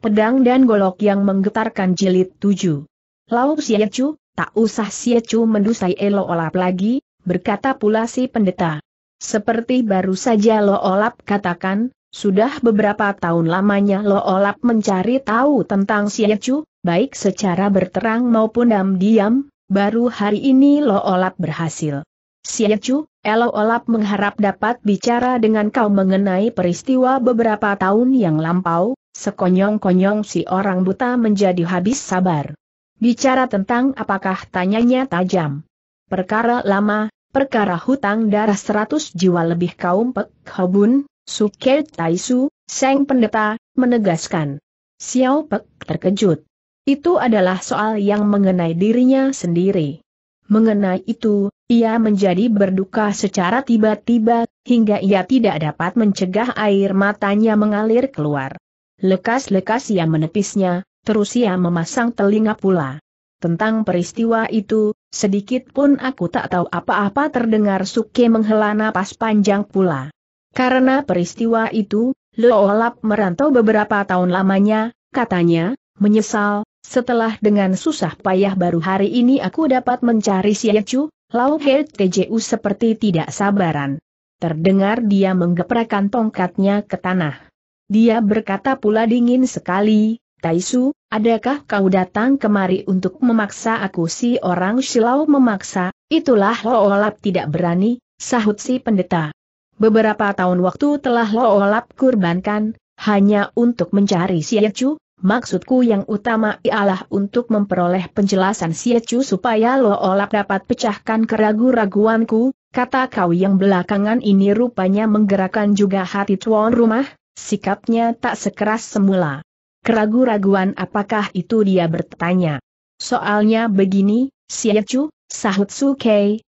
pedang dan golok yang menggetarkan jilid tujuh. Lau Siecu, tak usah Siecu mendusai Elo Olap lagi, berkata pula si pendeta. Seperti baru saja Lo Olap katakan, sudah beberapa tahun lamanya Lo Olap mencari tahu tentang Siecu, baik secara berterang maupun diam-diam, baru hari ini Lo Olap berhasil. Siecu, Elo Olap mengharap dapat bicara dengan kau mengenai peristiwa beberapa tahun yang lampau, Sekonyong-konyong si orang buta menjadi habis sabar. Bicara tentang apakah tanyanya tajam. Perkara lama, perkara hutang darah seratus jiwa lebih kaum Pek Hobun, Suke Taisu, Seng Pendeta, menegaskan. Xiao Pek terkejut. Itu adalah soal yang mengenai dirinya sendiri. Mengenai itu, ia menjadi berduka secara tiba-tiba, hingga ia tidak dapat mencegah air matanya mengalir keluar. Lekas-lekas ia menepisnya, terus ia memasang telinga pula. Tentang peristiwa itu, sedikit pun aku tak tahu apa-apa terdengar Suke menghela napas panjang pula. Karena peristiwa itu, Loolap merantau beberapa tahun lamanya, katanya, menyesal, setelah dengan susah payah baru hari ini aku dapat mencari Siacu, Lau He Tju seperti tidak sabaran. Terdengar dia menggeprakan tongkatnya ke tanah. Dia berkata pula dingin sekali, Taisu, adakah kau datang kemari untuk memaksa aku si orang silau memaksa, itulah Olap tidak berani, sahut si pendeta. Beberapa tahun waktu telah Olap kurbankan, hanya untuk mencari si Siecu, maksudku yang utama ialah untuk memperoleh penjelasan si Siecu supaya Olap dapat pecahkan keragu-raguanku, kata kau yang belakangan ini rupanya menggerakkan juga hati tuan rumah, Sikapnya tak sekeras semula. Keragu-raguan apakah itu dia bertanya. Soalnya begini, Siacu, sahut Su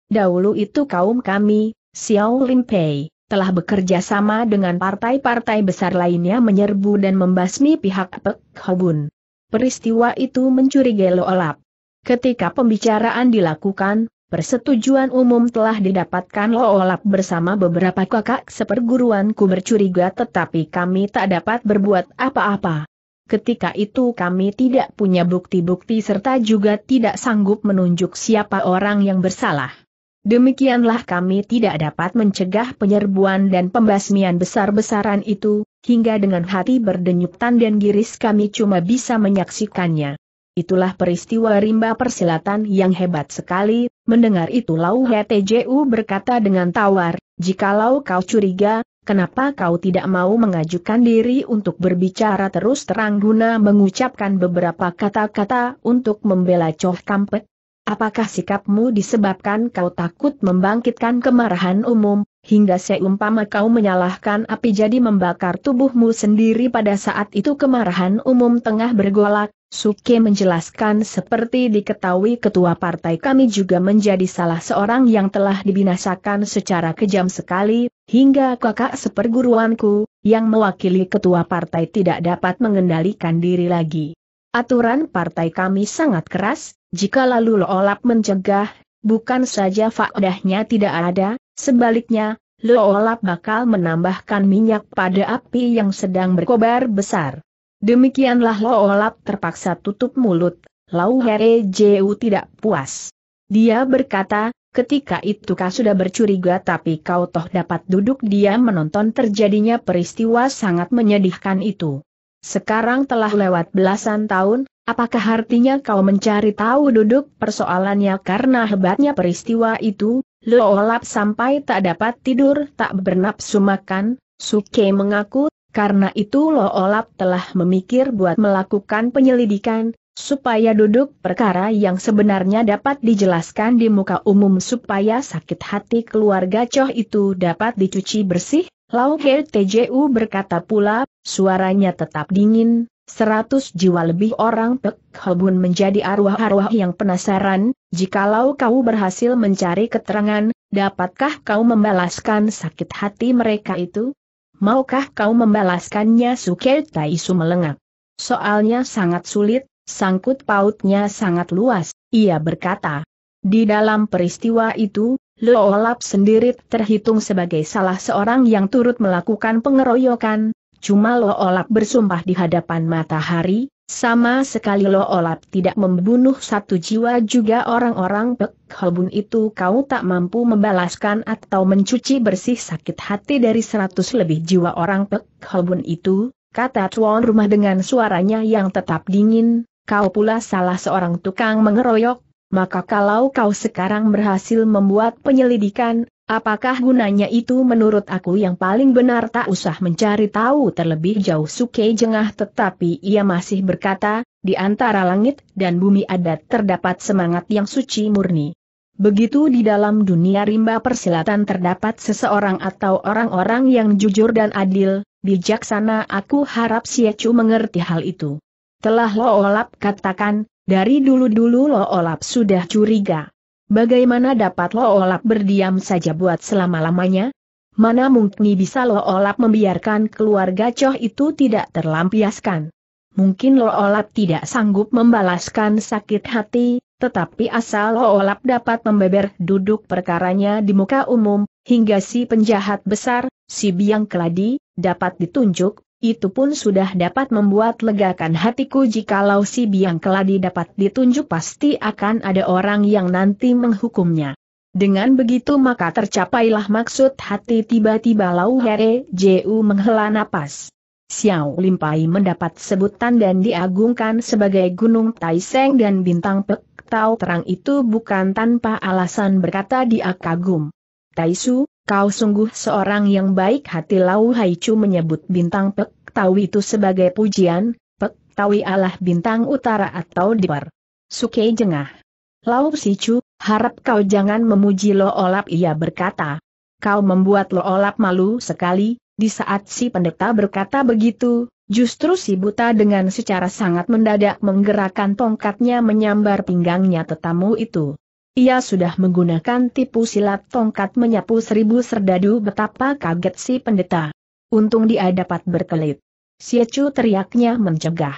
dahulu itu kaum kami, Xiao Lim Pei, telah bekerja sama dengan partai-partai besar lainnya menyerbu dan membasmi pihak Pek Hobun. Peristiwa itu mencurigai Loolap. Ketika pembicaraan dilakukan, Persetujuan umum telah didapatkan Loolap bersama beberapa kakak seperguruanku bercuriga tetapi kami tak dapat berbuat apa-apa. Ketika itu kami tidak punya bukti-bukti serta juga tidak sanggup menunjuk siapa orang yang bersalah. Demikianlah kami tidak dapat mencegah penyerbuan dan pembasmian besar-besaran itu, hingga dengan hati berdenyutan dan giris kami cuma bisa menyaksikannya. Itulah peristiwa rimba persilatan yang hebat sekali, mendengar itu Lau HTJU berkata dengan tawar, jikalau kau curiga, kenapa kau tidak mau mengajukan diri untuk berbicara terus terang guna mengucapkan beberapa kata-kata untuk membela Coh Kampet? Apakah sikapmu disebabkan kau takut membangkitkan kemarahan umum, hingga seumpama kau menyalahkan api jadi membakar tubuhmu sendiri pada saat itu kemarahan umum tengah bergolak, Suke menjelaskan seperti diketahui ketua partai kami juga menjadi salah seorang yang telah dibinasakan secara kejam sekali, hingga kakak seperguruanku, yang mewakili ketua partai tidak dapat mengendalikan diri lagi. Aturan partai kami sangat keras, jika lalu Loolap mencegah, bukan saja faedahnya tidak ada, sebaliknya, Loolap bakal menambahkan minyak pada api yang sedang berkobar besar. Demikianlah Olap terpaksa tutup mulut, Lau Here Jiu tidak puas. Dia berkata, ketika itu kau sudah bercuriga tapi kau toh dapat duduk dia menonton terjadinya peristiwa sangat menyedihkan itu. Sekarang telah lewat belasan tahun, apakah artinya kau mencari tahu duduk persoalannya karena hebatnya peristiwa itu? Lo Olap sampai tak dapat tidur tak bernapsu makan, Suke mengaku karena itu Lo Olap telah memikir buat melakukan penyelidikan, supaya duduk perkara yang sebenarnya dapat dijelaskan di muka umum supaya sakit hati keluarga Choh itu dapat dicuci bersih, Lau He TJU berkata pula, suaranya tetap dingin, seratus jiwa lebih orang Pek Hobun menjadi arwah-arwah yang penasaran, jikalau kau berhasil mencari keterangan, dapatkah kau membalaskan sakit hati mereka itu? Maukah kau membalaskannya Suke Taisu melengak? Soalnya sangat sulit, sangkut pautnya sangat luas, ia berkata. Di dalam peristiwa itu, Loolap sendiri terhitung sebagai salah seorang yang turut melakukan pengeroyokan, cuma Loolap bersumpah di hadapan matahari, sama sekali Lo Olap tidak membunuh satu jiwa juga orang-orang Pek Holbun itu kau tak mampu membalaskan atau mencuci bersih sakit hati dari seratus lebih jiwa orang Pek Holbun itu, kata tuan rumah dengan suaranya yang tetap dingin, kau pula salah seorang tukang mengeroyok, maka kalau kau sekarang berhasil membuat penyelidikan, Apakah gunanya itu menurut aku yang paling benar tak usah mencari tahu terlebih jauh Suke jengah tetapi ia masih berkata, di antara langit dan bumi adat terdapat semangat yang suci murni. Begitu di dalam dunia rimba persilatan terdapat seseorang atau orang-orang yang jujur dan adil, bijaksana aku harap Siacu mengerti hal itu. Telah lo olap, katakan, dari dulu-dulu lo olap sudah curiga. Bagaimana dapat Lo Olap berdiam saja buat selama-lamanya? Mana mungkin bisa Lo Olap membiarkan keluarga Coh itu tidak terlampiaskan? Mungkin Lo Olap tidak sanggup membalaskan sakit hati, tetapi asal Lo Olap dapat membeber duduk perkaranya di muka umum, hingga si penjahat besar, si biang keladi, dapat ditunjuk, itu pun sudah dapat membuat legakan hatiku jikalau si biang keladi dapat ditunjuk pasti akan ada orang yang nanti menghukumnya. Dengan begitu maka tercapailah maksud hati tiba-tiba Lau Here Ju menghela napas. Xiao Limpai mendapat sebutan dan diagungkan sebagai Gunung Taiseng dan Bintang Pek Tau Terang itu bukan tanpa alasan berkata dia kagum. Taisu, Kau sungguh seorang yang baik hati Lau Hai Chu menyebut bintang Pek Tawi itu sebagai pujian, Pek Tawi Allah bintang utara atau dipar. Suke jengah. Lau Si Chu. harap kau jangan memuji Lo Olap ia berkata. Kau membuat Lo Olap malu sekali, di saat si pendeta berkata begitu, justru si buta dengan secara sangat mendadak menggerakkan tongkatnya menyambar pinggangnya tetamu itu. Ia sudah menggunakan tipu silat tongkat menyapu seribu serdadu betapa kaget si pendeta. Untung dia dapat berkelit. Siecu teriaknya mencegah.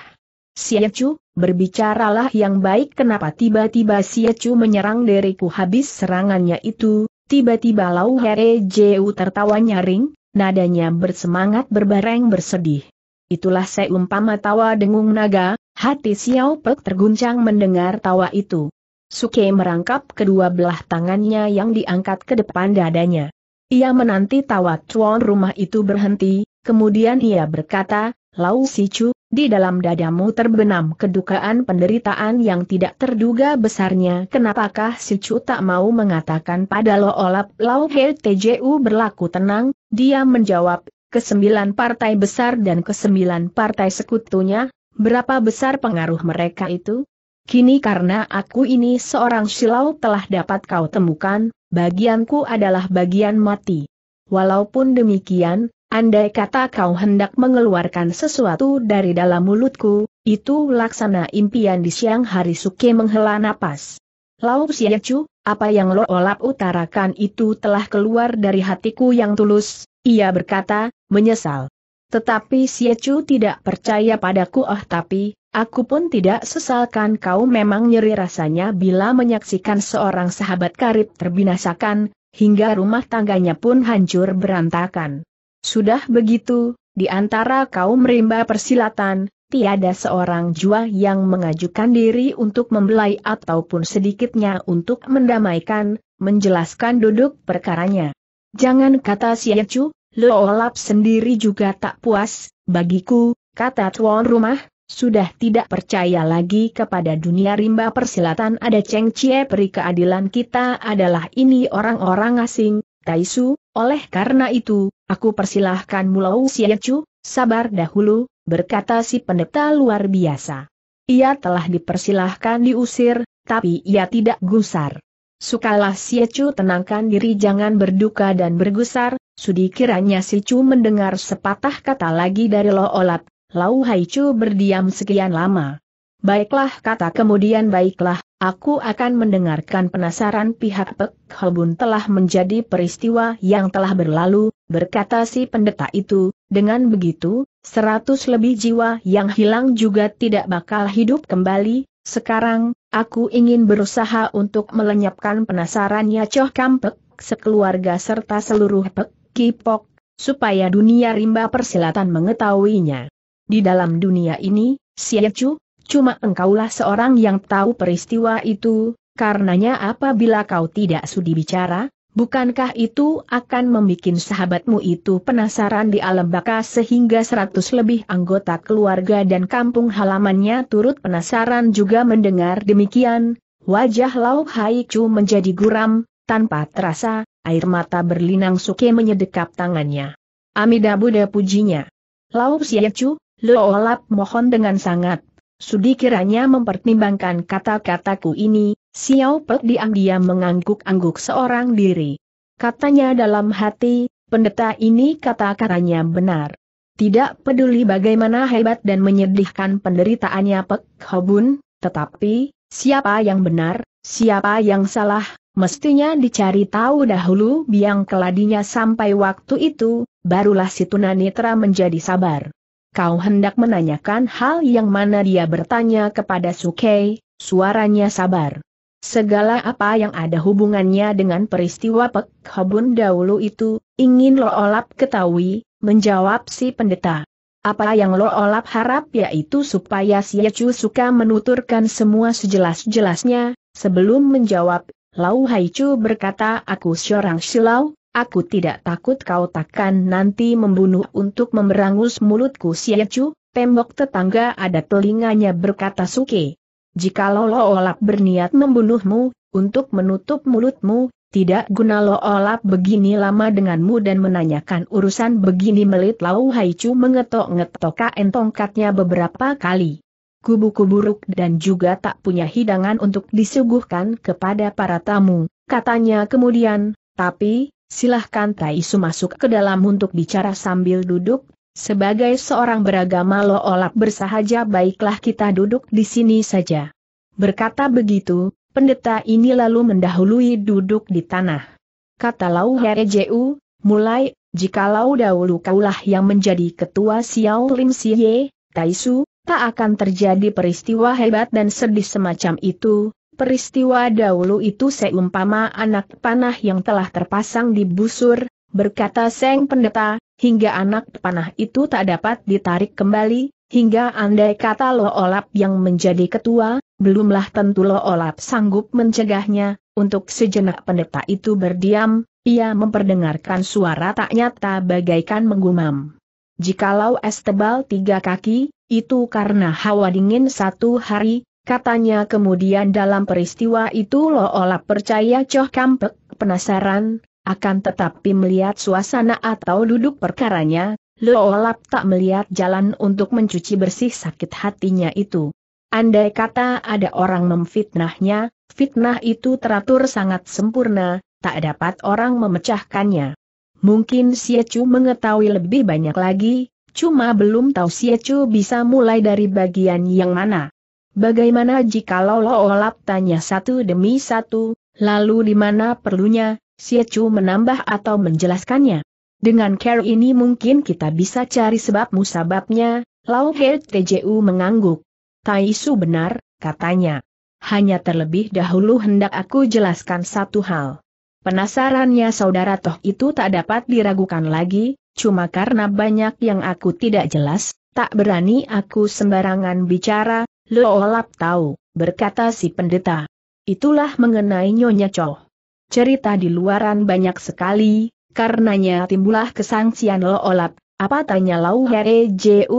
Siecu, berbicaralah yang baik kenapa tiba-tiba Siecu menyerang diriku habis serangannya itu, tiba-tiba Lau Here Jeu tertawa nyaring, nadanya bersemangat berbareng bersedih. Itulah seumpama tawa dengung naga, hati Xiao Pek terguncang mendengar tawa itu. Suke merangkap kedua belah tangannya yang diangkat ke depan dadanya. Ia menanti tawa tuan rumah itu berhenti, kemudian ia berkata, Lau Sicu, di dalam dadamu terbenam kedukaan penderitaan yang tidak terduga besarnya. Kenapakah Si Sicu tak mau mengatakan pada Lo Olap Lau He TJU berlaku tenang, dia menjawab, kesembilan partai besar dan kesembilan partai sekutunya, berapa besar pengaruh mereka itu? Kini karena aku ini seorang silau telah dapat kau temukan, bagianku adalah bagian mati. Walaupun demikian, andai kata kau hendak mengeluarkan sesuatu dari dalam mulutku, itu laksana impian di siang hari Suke menghela napas. Lau Siacu, apa yang lo olap utarakan itu telah keluar dari hatiku yang tulus, ia berkata, menyesal. Tetapi siacu tidak percaya padaku oh tapi, Aku pun tidak sesalkan kau memang nyeri rasanya bila menyaksikan seorang sahabat karib terbinasakan, hingga rumah tangganya pun hancur berantakan. Sudah begitu, di antara kaum rimba persilatan, tiada seorang jua yang mengajukan diri untuk membelai ataupun sedikitnya untuk mendamaikan, menjelaskan duduk perkaranya. Jangan kata si Yecu, Loolap sendiri juga tak puas, bagiku, kata tuan rumah, sudah tidak percaya lagi kepada dunia rimba persilatan ada Cheng Chie peri keadilan kita adalah ini orang-orang asing, Taisu, oleh karena itu, aku persilahkan Mulau Chu, sabar dahulu, berkata si pendeta luar biasa. Ia telah dipersilahkan diusir, tapi ia tidak gusar. Sukalah Chu tenangkan diri jangan berduka dan bergusar, sudikiranya si Chu mendengar sepatah kata lagi dari Olat. Lau Hai Chu berdiam sekian lama. Baiklah kata kemudian baiklah, aku akan mendengarkan penasaran pihak Pek Hobun telah menjadi peristiwa yang telah berlalu, berkata si pendeta itu, dengan begitu, seratus lebih jiwa yang hilang juga tidak bakal hidup kembali, sekarang, aku ingin berusaha untuk melenyapkan penasarannya Choh Kampek, sekeluarga serta seluruh Pek Kipok, supaya dunia rimba persilatan mengetahuinya. Di dalam dunia ini, Siechu, cuma engkaulah seorang yang tahu peristiwa itu, karenanya apabila kau tidak sudi bicara, bukankah itu akan membuat sahabatmu itu penasaran di alam baka sehingga seratus lebih anggota keluarga dan kampung halamannya turut penasaran juga mendengar demikian, wajah Lau Chu menjadi guram, tanpa terasa, air mata berlinang suke menyedekap tangannya. Amida Buddha pujinya. Lau Siacu, Lo Loolap mohon dengan sangat. Sudi kiranya mempertimbangkan kata-kataku ini, Xiao Pek diam-diam mengangguk-angguk seorang diri. Katanya dalam hati, pendeta ini kata-katanya benar. Tidak peduli bagaimana hebat dan menyedihkan penderitaannya Pek Hobun, tetapi, siapa yang benar, siapa yang salah, mestinya dicari tahu dahulu biang keladinya sampai waktu itu, barulah si tunanetra menjadi sabar kau hendak menanyakan hal yang mana dia bertanya kepada Sukei, suaranya sabar. Segala apa yang ada hubungannya dengan peristiwa Pek Hobun dahulu itu, ingin Lo Olap ketahui, menjawab si pendeta. Apa yang Lo Olap harap yaitu supaya si Yecu suka menuturkan semua sejelas-jelasnya, sebelum menjawab, Lau Haichu berkata aku seorang silau, Aku tidak takut kau takkan nanti membunuh untuk memerangus mulutku Siechu, tembok tetangga ada telinganya berkata Suke. Jika Lo Olap berniat membunuhmu, untuk menutup mulutmu, tidak guna Lo Olap begini lama denganmu dan menanyakan urusan begini melit Lau Haichu mengetok-ngetok kain tongkatnya beberapa kali. Kubuku buruk dan juga tak punya hidangan untuk disuguhkan kepada para tamu, katanya kemudian, tapi, silahkan Tai Su masuk ke dalam untuk bicara sambil duduk, sebagai seorang beragama lo olap bersahaja baiklah kita duduk di sini saja. Berkata begitu, pendeta ini lalu mendahului duduk di tanah. Kata Lau Herejeu, mulai, jikalau dahulu kaulah yang menjadi ketua Xiao Lim Siye, Su tak akan terjadi peristiwa hebat dan sedih semacam itu, Peristiwa dahulu itu seumpama anak panah yang telah terpasang di busur, berkata Seng Pendeta, hingga anak panah itu tak dapat ditarik kembali, hingga andai kata Lo Olap yang menjadi ketua, belumlah tentu Lo Olap sanggup mencegahnya, untuk sejenak pendeta itu berdiam, ia memperdengarkan suara tak nyata bagaikan menggumam. Jikalau es tebal tiga kaki, itu karena hawa dingin satu hari, Katanya kemudian dalam peristiwa itu Lo Olap percaya coh Kampek penasaran, akan tetapi melihat suasana atau duduk perkaranya, Lo Olap tak melihat jalan untuk mencuci bersih sakit hatinya itu. Andai kata ada orang memfitnahnya, fitnah itu teratur sangat sempurna, tak dapat orang memecahkannya. Mungkin Ecu mengetahui lebih banyak lagi, cuma belum tahu Ecu bisa mulai dari bagian yang mana. Bagaimana jika lo olap tanya satu demi satu, lalu di mana perlunya, Siacu menambah atau menjelaskannya. Dengan care ini mungkin kita bisa cari sebab musababnya, Lao He TJU mengangguk. Tai Su benar, katanya. Hanya terlebih dahulu hendak aku jelaskan satu hal. Penasarannya saudara toh itu tak dapat diragukan lagi, cuma karena banyak yang aku tidak jelas, tak berani aku sembarangan bicara, Loolap tahu, berkata si pendeta. Itulah mengenai Nyonya Cho. Cerita di luaran banyak sekali, karenanya timbullah kesangsian Loolap, apa tanya Lau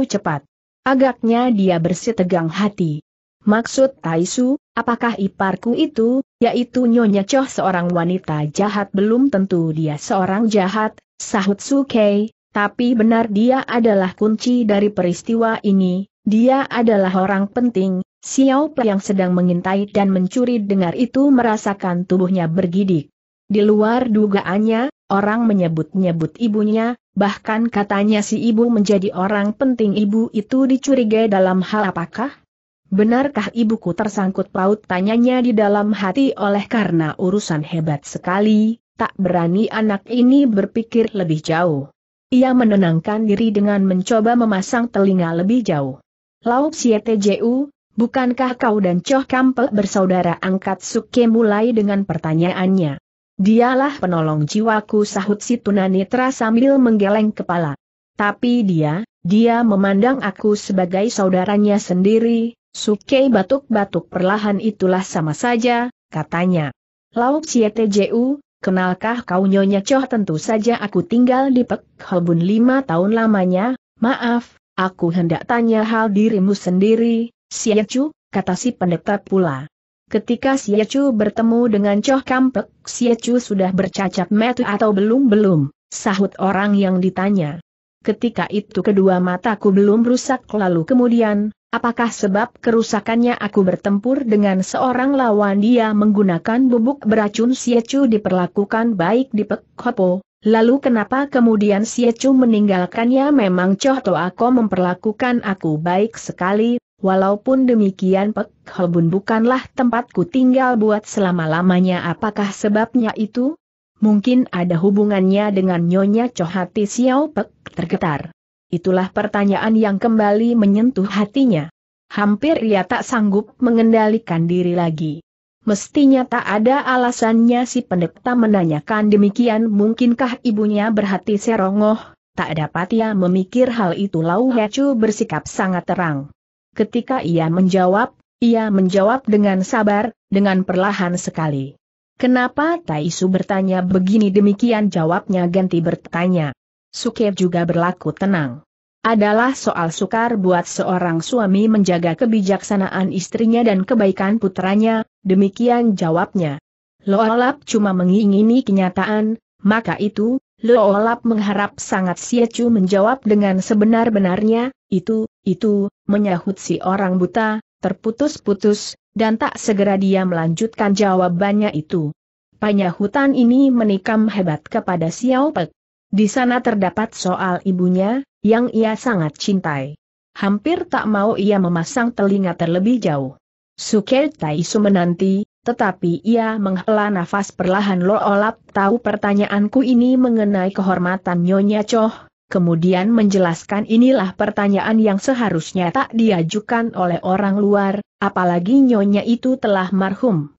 cepat. Agaknya dia bersih tegang hati. Maksud Taisu, apakah iparku itu, yaitu Nyonya Choh seorang wanita jahat belum tentu dia seorang jahat, sahut Kei, tapi benar dia adalah kunci dari peristiwa ini, dia adalah orang penting, Xiao Pe yang sedang mengintai dan mencuri dengar itu merasakan tubuhnya bergidik. Di luar dugaannya, orang menyebut-nyebut ibunya, bahkan katanya si ibu menjadi orang penting ibu itu dicurigai dalam hal apakah? Benarkah ibuku tersangkut paut tanyanya di dalam hati oleh karena urusan hebat sekali, tak berani anak ini berpikir lebih jauh. Ia menenangkan diri dengan mencoba memasang telinga lebih jauh. Lau Sieteju, bukankah kau dan Choh Kampel bersaudara angkat Suke mulai dengan pertanyaannya. Dialah penolong jiwaku sahut si tunanetra sambil menggeleng kepala. Tapi dia, dia memandang aku sebagai saudaranya sendiri, Suke batuk-batuk perlahan itulah sama saja, katanya. Lau Cieteju, kenalkah kau Nyonya Choh tentu saja aku tinggal di Pek Holbun lima tahun lamanya, maaf, Aku hendak tanya hal dirimu sendiri, Siacu, kata si pendeta pula. Ketika Siacu bertemu dengan Coh Kampek, Siacu sudah bercacat metu atau belum-belum, sahut orang yang ditanya. Ketika itu kedua mataku belum rusak lalu kemudian, apakah sebab kerusakannya aku bertempur dengan seorang lawan dia menggunakan bubuk beracun Siacu diperlakukan baik di Pekhopo, Lalu kenapa kemudian Chu meninggalkannya memang Choh Ako memperlakukan aku baik sekali, walaupun demikian Pek Holbun bukanlah tempatku tinggal buat selama-lamanya apakah sebabnya itu? Mungkin ada hubungannya dengan Nyonya Choh Hati Xiao Pek tergetar. Itulah pertanyaan yang kembali menyentuh hatinya. Hampir ia tak sanggup mengendalikan diri lagi. Mestinya tak ada alasannya si pendeta menanyakan demikian mungkinkah ibunya berhati serongoh, tak dapat ia memikir hal itu Lau Hecu bersikap sangat terang. Ketika ia menjawab, ia menjawab dengan sabar, dengan perlahan sekali. Kenapa Taisu bertanya begini demikian jawabnya ganti bertanya. Suke juga berlaku tenang adalah soal sukar buat seorang suami menjaga kebijaksanaan istrinya dan kebaikan putranya, demikian jawabnya. Loolap cuma mengingini kenyataan, maka itu, Loolap mengharap sangat Siacu menjawab dengan sebenar-benarnya, itu, itu, menyahut si orang buta, terputus-putus, dan tak segera dia melanjutkan jawabannya itu. Panyahutan ini menikam hebat kepada Xiao Pei. Di sana terdapat soal ibunya, yang ia sangat cintai. Hampir tak mau ia memasang telinga terlebih jauh. Suke Taisu menanti, tetapi ia menghela nafas perlahan Lo Olap tahu pertanyaanku ini mengenai kehormatan Nyonya Choh, kemudian menjelaskan inilah pertanyaan yang seharusnya tak diajukan oleh orang luar, apalagi Nyonya itu telah marhum.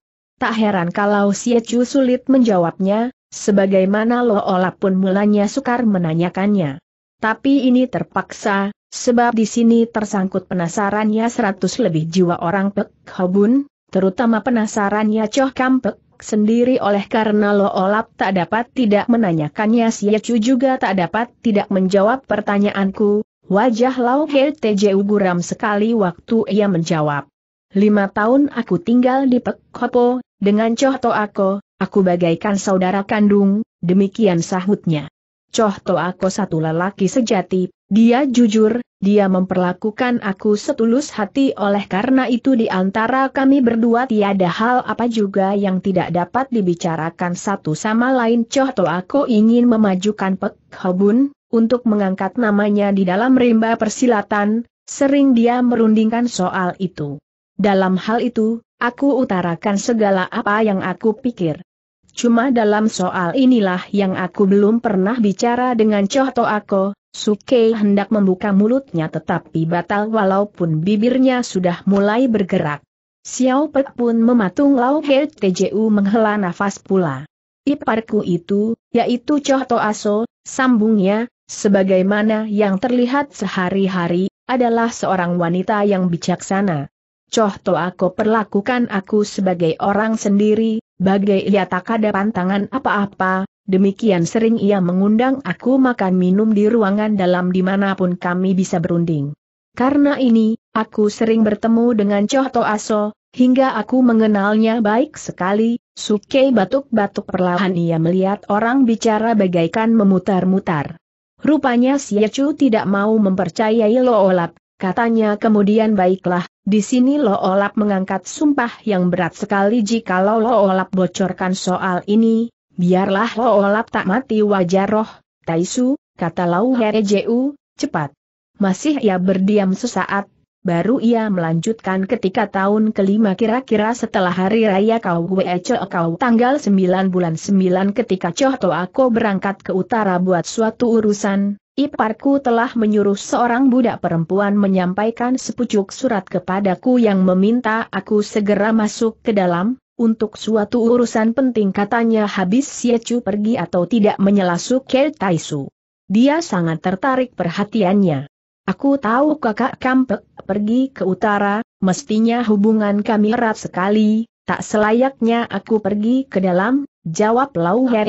Tak heran kalau Siechu sulit menjawabnya, sebagaimana Lo Olap pun mulanya sukar menanyakannya. Tapi ini terpaksa, sebab di sini tersangkut penasarannya seratus lebih jiwa orang Pek Hobun, terutama penasarannya Choh Kampek sendiri oleh karena Lo Olap tak dapat tidak menanyakannya si juga tak dapat tidak menjawab pertanyaanku, wajah Lau He teju guram sekali waktu ia menjawab. Lima tahun aku tinggal di Pek Hopo, dengan Choh Toako, aku bagaikan saudara kandung, demikian sahutnya. Coh aku satu lelaki sejati, dia jujur, dia memperlakukan aku setulus hati oleh karena itu di antara kami berdua tiada hal apa juga yang tidak dapat dibicarakan satu sama lain. Coh aku ingin memajukan Pek Hobun, untuk mengangkat namanya di dalam rimba persilatan, sering dia merundingkan soal itu. Dalam hal itu, aku utarakan segala apa yang aku pikir. Cuma dalam soal inilah yang aku belum pernah bicara dengan Choh Toako, Suke hendak membuka mulutnya tetapi batal walaupun bibirnya sudah mulai bergerak. Xiao Pek pun mematung Lau He Tju menghela nafas pula. Iparku itu, yaitu Choh Toaso, sambungnya, sebagaimana yang terlihat sehari-hari, adalah seorang wanita yang bijaksana. Choh Toako perlakukan aku sebagai orang sendiri, bagai ia tak ada pantangan apa-apa, demikian sering ia mengundang aku makan minum di ruangan dalam dimanapun kami bisa berunding. Karena ini, aku sering bertemu dengan Choh To Aso, hingga aku mengenalnya baik sekali, Suke batuk-batuk perlahan ia melihat orang bicara bagaikan memutar-mutar. Rupanya Siacu tidak mau mempercayai Lo Loolap, katanya kemudian baiklah, di sini Lo Olap mengangkat sumpah yang berat sekali jikalau Lo Olap bocorkan soal ini, biarlah Lo Olap tak mati wajar roh, Taisu, kata Lau Herejeu, cepat. Masih ia berdiam sesaat, Baru ia melanjutkan ketika tahun kelima kira-kira setelah hari raya kau Wece kau tanggal 9 bulan 9 ketika Choh aku berangkat ke utara buat suatu urusan, Iparku telah menyuruh seorang budak perempuan menyampaikan sepucuk surat kepadaku yang meminta aku segera masuk ke dalam, untuk suatu urusan penting katanya habis Siecu pergi atau tidak menyelasuk Kel Taisu. Dia sangat tertarik perhatiannya. Aku tahu kakak Kampek pergi ke utara, mestinya hubungan kami erat sekali, tak selayaknya aku pergi ke dalam, jawab Lau Here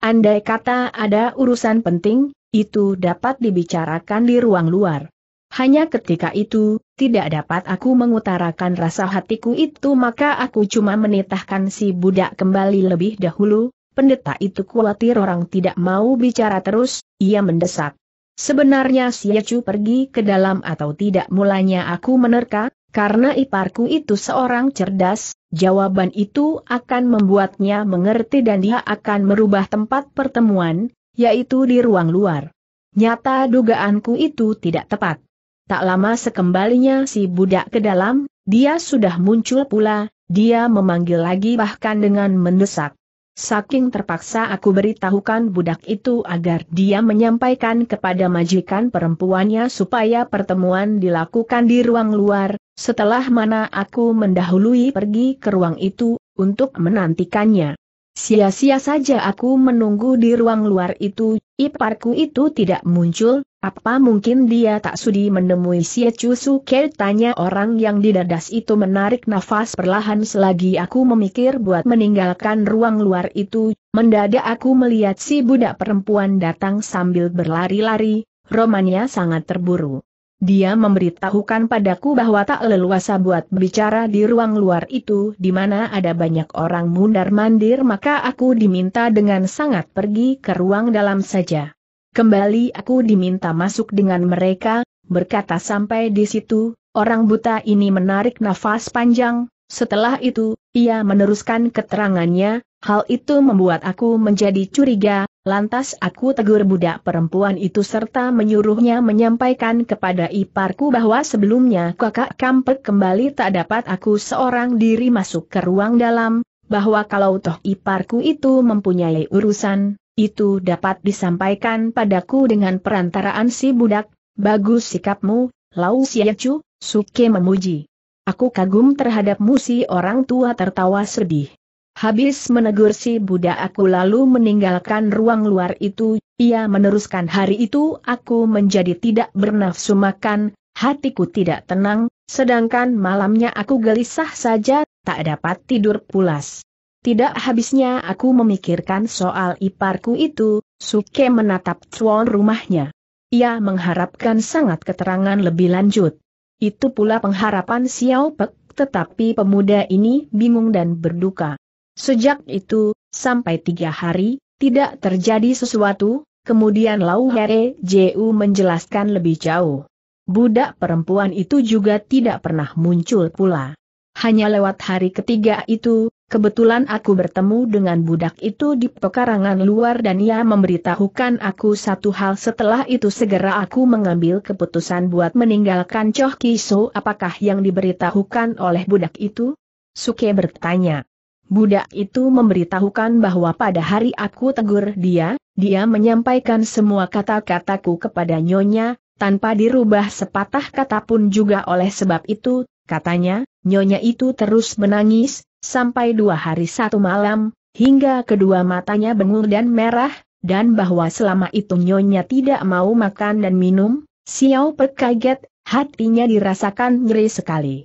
Andai kata ada urusan penting, itu dapat dibicarakan di ruang luar. Hanya ketika itu, tidak dapat aku mengutarakan rasa hatiku itu maka aku cuma menitahkan si budak kembali lebih dahulu, pendeta itu khawatir orang tidak mau bicara terus, ia mendesak. Sebenarnya Siecu pergi ke dalam atau tidak mulanya aku menerka, karena iparku itu seorang cerdas, jawaban itu akan membuatnya mengerti dan dia akan merubah tempat pertemuan, yaitu di ruang luar. Nyata dugaanku itu tidak tepat. Tak lama sekembalinya si budak ke dalam, dia sudah muncul pula, dia memanggil lagi bahkan dengan mendesak. Saking terpaksa aku beritahukan budak itu agar dia menyampaikan kepada majikan perempuannya supaya pertemuan dilakukan di ruang luar, setelah mana aku mendahului pergi ke ruang itu, untuk menantikannya. Sia-sia saja aku menunggu di ruang luar itu, iparku itu tidak muncul, apa mungkin dia tak sudi menemui si Chusu Suke? Tanya orang yang didadas itu menarik nafas perlahan selagi aku memikir buat meninggalkan ruang luar itu, mendadak aku melihat si budak perempuan datang sambil berlari-lari, romannya sangat terburu. Dia memberitahukan padaku bahwa tak leluasa buat bicara di ruang luar itu di mana ada banyak orang mundar-mandir maka aku diminta dengan sangat pergi ke ruang dalam saja. Kembali aku diminta masuk dengan mereka, berkata sampai di situ, orang buta ini menarik nafas panjang, setelah itu, ia meneruskan keterangannya, hal itu membuat aku menjadi curiga, lantas aku tegur budak perempuan itu serta menyuruhnya menyampaikan kepada iparku bahwa sebelumnya kakak kampek kembali tak dapat aku seorang diri masuk ke ruang dalam, bahwa kalau toh iparku itu mempunyai urusan, itu dapat disampaikan padaku dengan perantaraan si budak, bagus sikapmu, Lau Xiachu, Suke memuji. Aku kagum terhadapmu si orang tua tertawa sedih. Habis menegur si budak aku lalu meninggalkan ruang luar itu, ia meneruskan hari itu aku menjadi tidak bernafsu makan, hatiku tidak tenang, sedangkan malamnya aku gelisah saja, tak dapat tidur pulas. Tidak habisnya aku memikirkan soal iparku itu, Suke menatap cuan rumahnya. Ia mengharapkan sangat keterangan lebih lanjut. Itu pula pengharapan Xiao Pek, tetapi pemuda ini bingung dan berduka. Sejak itu, sampai tiga hari, tidak terjadi sesuatu, kemudian Lau Here Ju menjelaskan lebih jauh. Budak perempuan itu juga tidak pernah muncul pula. Hanya lewat hari ketiga itu, Kebetulan aku bertemu dengan budak itu di pekarangan luar dan ia memberitahukan aku satu hal setelah itu segera aku mengambil keputusan buat meninggalkan Choh Kiso apakah yang diberitahukan oleh budak itu? Suke bertanya. Budak itu memberitahukan bahwa pada hari aku tegur dia, dia menyampaikan semua kata-kataku kepada nyonya, tanpa dirubah sepatah kata pun juga oleh sebab itu, katanya, nyonya itu terus menangis, sampai dua hari satu malam, hingga kedua matanya bengul dan merah, dan bahwa selama itu Nyonya tidak mau makan dan minum, Xiao Pe kaget, hatinya dirasakan nyeri sekali.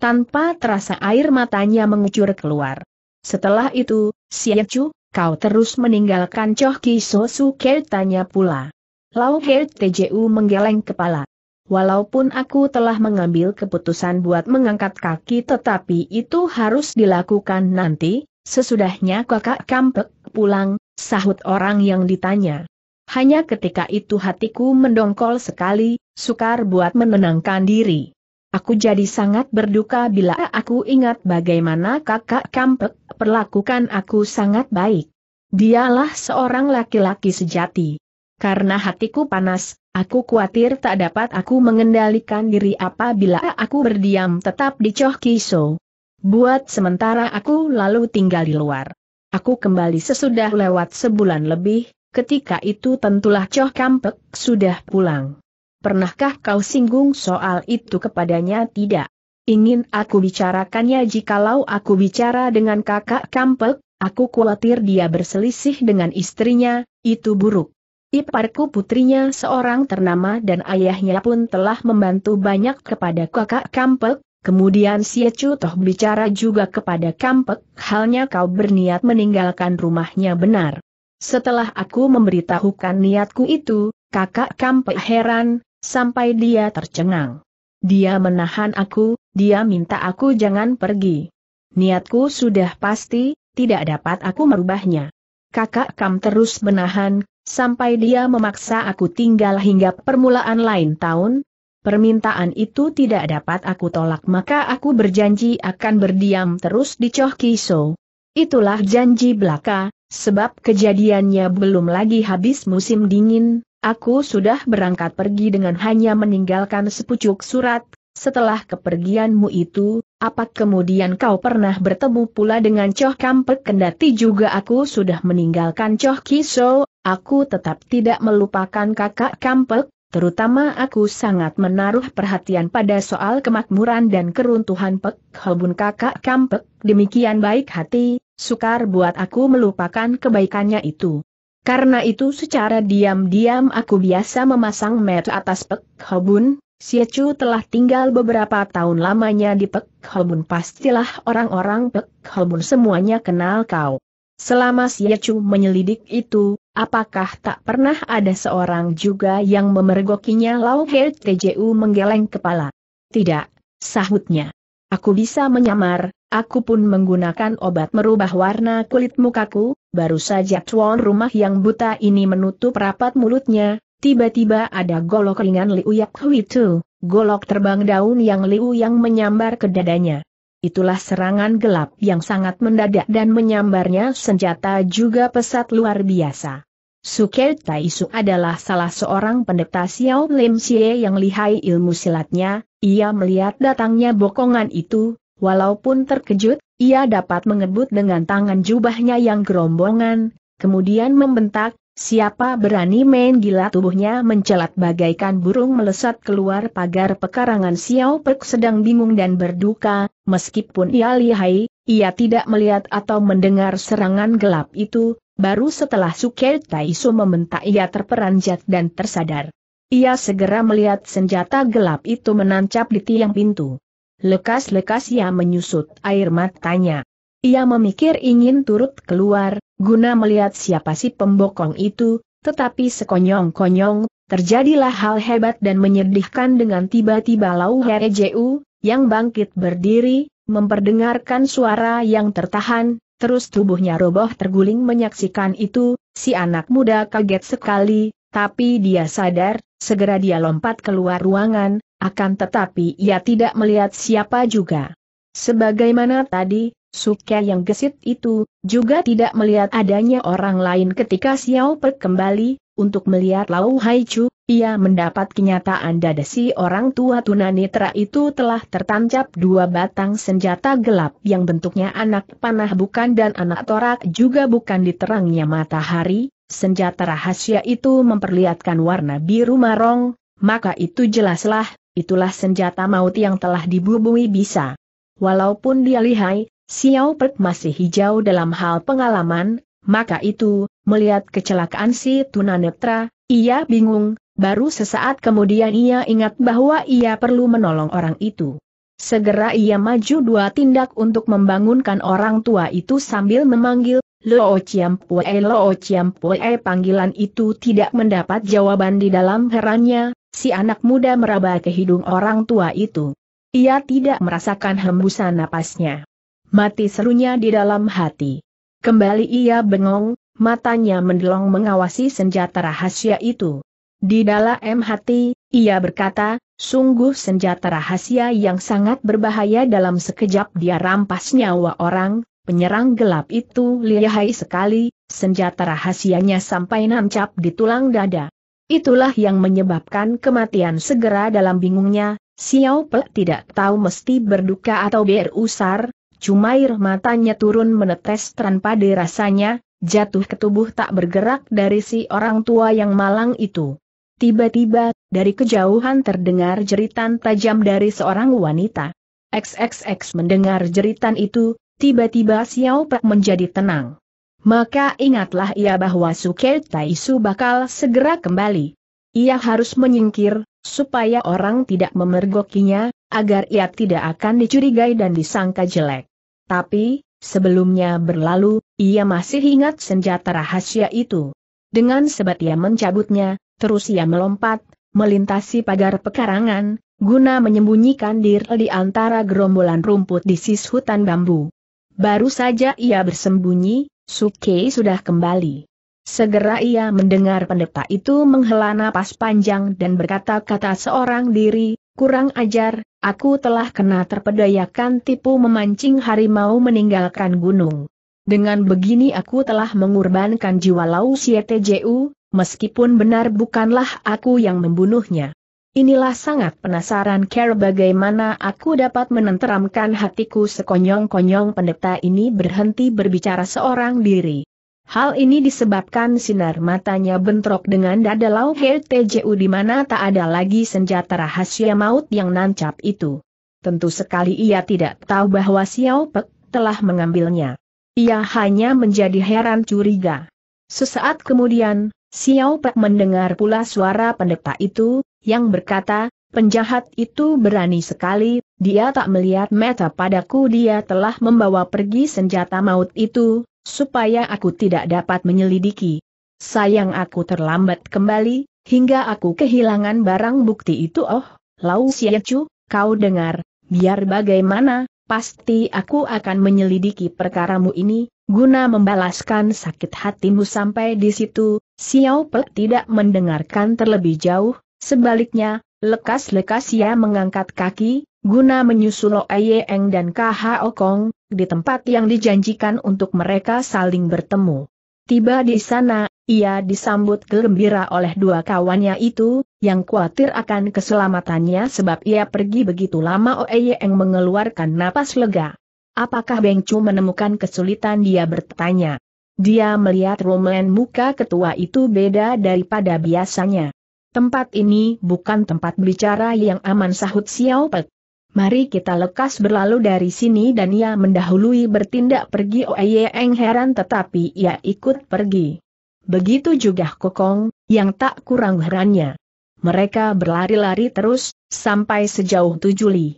Tanpa terasa air matanya mengucur keluar. Setelah itu, Xiao Chu, kau terus meninggalkan Choh Ki So Su tanya pula. Lau He Tju menggeleng kepala. Walaupun aku telah mengambil keputusan buat mengangkat kaki tetapi itu harus dilakukan nanti, sesudahnya kakak kampek pulang, sahut orang yang ditanya. Hanya ketika itu hatiku mendongkol sekali, sukar buat menenangkan diri. Aku jadi sangat berduka bila aku ingat bagaimana kakak kampek perlakukan aku sangat baik. Dialah seorang laki-laki sejati. Karena hatiku panas, Aku khawatir tak dapat aku mengendalikan diri apabila aku berdiam tetap di Choh Kiso. Buat sementara aku lalu tinggal di luar. Aku kembali sesudah lewat sebulan lebih, ketika itu tentulah Choh Kampek sudah pulang. Pernahkah kau singgung soal itu kepadanya tidak? Ingin aku bicarakannya jikalau aku bicara dengan kakak Kampek, aku khawatir dia berselisih dengan istrinya, itu buruk. Iparku putrinya seorang ternama dan ayahnya pun telah membantu banyak kepada kakak Kampek, kemudian si Ecu Toh bicara juga kepada Kampek, halnya kau berniat meninggalkan rumahnya benar. Setelah aku memberitahukan niatku itu, kakak Kampek heran, sampai dia tercengang. Dia menahan aku, dia minta aku jangan pergi. Niatku sudah pasti, tidak dapat aku merubahnya. Kakak Kam terus menahan, sampai dia memaksa aku tinggal hingga permulaan lain tahun, permintaan itu tidak dapat aku tolak maka aku berjanji akan berdiam terus di Choh Kiso. Itulah janji belaka, sebab kejadiannya belum lagi habis musim dingin, aku sudah berangkat pergi dengan hanya meninggalkan sepucuk surat, setelah kepergianmu itu, apa kemudian kau pernah bertemu pula dengan Choh Kampek kendati juga aku sudah meninggalkan Choh Kiso, aku tetap tidak melupakan kakak Kampek, terutama aku sangat menaruh perhatian pada soal kemakmuran dan keruntuhan Pek halbun kakak Kampek, demikian baik hati, sukar buat aku melupakan kebaikannya itu. Karena itu secara diam-diam aku biasa memasang met atas Pek Hobun, Siacu telah tinggal beberapa tahun lamanya di Pek halbun, pastilah orang-orang Pek halbun semuanya kenal kau. Selama Siacu menyelidik itu, Apakah tak pernah ada seorang juga yang memergokinya Lau He Tju menggeleng kepala? Tidak, sahutnya. Aku bisa menyamar, aku pun menggunakan obat merubah warna kulit mukaku, baru saja tuan rumah yang buta ini menutup rapat mulutnya, tiba-tiba ada golok ringan Liu Yap Hui Tu, golok terbang daun yang Liu yang menyambar ke dadanya. Itulah serangan gelap yang sangat mendadak dan menyambarnya senjata juga pesat luar biasa. Tai Taisu adalah salah seorang pendeta Xiao Lim Xie yang lihai ilmu silatnya, ia melihat datangnya bokongan itu, walaupun terkejut, ia dapat mengebut dengan tangan jubahnya yang gerombongan, kemudian membentak, siapa berani main gila tubuhnya mencelat bagaikan burung melesat keluar pagar pekarangan Xiao Pek sedang bingung dan berduka, meskipun ia lihai, ia tidak melihat atau mendengar serangan gelap itu, Baru setelah Suker Taiso meminta ia terperanjat dan tersadar. Ia segera melihat senjata gelap itu menancap di tiang pintu. Lekas-lekas ia menyusut air matanya. Ia memikir ingin turut keluar, guna melihat siapa si pembokong itu, tetapi sekonyong-konyong, terjadilah hal hebat dan menyedihkan dengan tiba-tiba Lau Herejeu, yang bangkit berdiri, memperdengarkan suara yang tertahan, terus tubuhnya roboh terguling menyaksikan itu, si anak muda kaget sekali, tapi dia sadar, segera dia lompat keluar ruangan, akan tetapi ia tidak melihat siapa juga. Sebagaimana tadi, Suke yang gesit itu, juga tidak melihat adanya orang lain ketika Xiao Pek kembali, untuk melihat Lau Haichu, ia mendapat kenyataan dada si orang tua tunanetra itu telah tertancap dua batang senjata gelap yang bentuknya anak panah bukan dan anak torak juga bukan diterangnya matahari, senjata rahasia itu memperlihatkan warna biru marong, maka itu jelaslah, itulah senjata maut yang telah dibubui bisa. Walaupun dia lihai, Xiao Pek masih hijau dalam hal pengalaman, maka itu, Melihat kecelakaan si tunanetra, ia bingung, baru sesaat kemudian ia ingat bahwa ia perlu menolong orang itu. Segera ia maju dua tindak untuk membangunkan orang tua itu sambil memanggil, Loo Chiampue eh, Loo Chiampue eh, panggilan itu tidak mendapat jawaban di dalam herannya, si anak muda meraba ke hidung orang tua itu. Ia tidak merasakan hembusan napasnya. Mati serunya di dalam hati. Kembali ia bengong, matanya mendelong mengawasi senjata rahasia itu. Di dalam hati, ia berkata, sungguh senjata rahasia yang sangat berbahaya dalam sekejap dia rampas nyawa orang, penyerang gelap itu lihai sekali, senjata rahasianya sampai nancap di tulang dada. Itulah yang menyebabkan kematian segera dalam bingungnya, Xiao Pe tidak tahu mesti berduka atau berusar, Cuma air matanya turun menetes tanpa dirasanya, jatuh ke tubuh tak bergerak dari si orang tua yang malang itu. Tiba-tiba, dari kejauhan terdengar jeritan tajam dari seorang wanita. XXX mendengar jeritan itu, tiba-tiba Xiao Pek menjadi tenang. Maka ingatlah ia bahwa Suke Taisu bakal segera kembali. Ia harus menyingkir, supaya orang tidak memergokinya, agar ia tidak akan dicurigai dan disangka jelek. Tapi, Sebelumnya berlalu, ia masih ingat senjata rahasia itu. Dengan sebat ia mencabutnya, terus ia melompat, melintasi pagar pekarangan, guna menyembunyikan diri di antara gerombolan rumput di sis hutan bambu. Baru saja ia bersembunyi, Suke sudah kembali. Segera ia mendengar pendeta itu menghela napas panjang dan berkata-kata seorang diri, Kurang ajar, aku telah kena terpedayakan tipu memancing harimau meninggalkan gunung. Dengan begini aku telah mengorbankan jiwa Lau Sieteju, meskipun benar bukanlah aku yang membunuhnya. Inilah sangat penasaran care bagaimana aku dapat menenteramkan hatiku sekonyong-konyong pendeta ini berhenti berbicara seorang diri. Hal ini disebabkan sinar matanya bentrok dengan dada Lau He TJU di mana tak ada lagi senjata rahasia maut yang nancap itu. Tentu sekali ia tidak tahu bahwa Xiao Pek telah mengambilnya. Ia hanya menjadi heran curiga. Sesaat kemudian, Xiao Pek mendengar pula suara pendeta itu, yang berkata, penjahat itu berani sekali, dia tak melihat mata padaku dia telah membawa pergi senjata maut itu, supaya aku tidak dapat menyelidiki. Sayang aku terlambat kembali, hingga aku kehilangan barang bukti itu oh, Lau Siacu, kau dengar, biar bagaimana, pasti aku akan menyelidiki perkaramu ini, guna membalaskan sakit hatimu sampai di situ, Xiao Pe tidak mendengarkan terlebih jauh, sebaliknya, lekas-lekas ia mengangkat kaki, Guna menyusul Eng dan KH Kong, di tempat yang dijanjikan untuk mereka saling bertemu. Tiba di sana, ia disambut gembira oleh dua kawannya itu, yang khawatir akan keselamatannya sebab ia pergi begitu lama Eng mengeluarkan napas lega. Apakah Beng Bengcu menemukan kesulitan dia bertanya. Dia melihat rumen muka ketua itu beda daripada biasanya. Tempat ini bukan tempat bicara yang aman sahut Xiao Pek. Mari kita lekas berlalu dari sini dan ia mendahului bertindak pergi Oye Eng heran tetapi ia ikut pergi. Begitu juga Kokong, yang tak kurang herannya. Mereka berlari-lari terus, sampai sejauh tujuh li.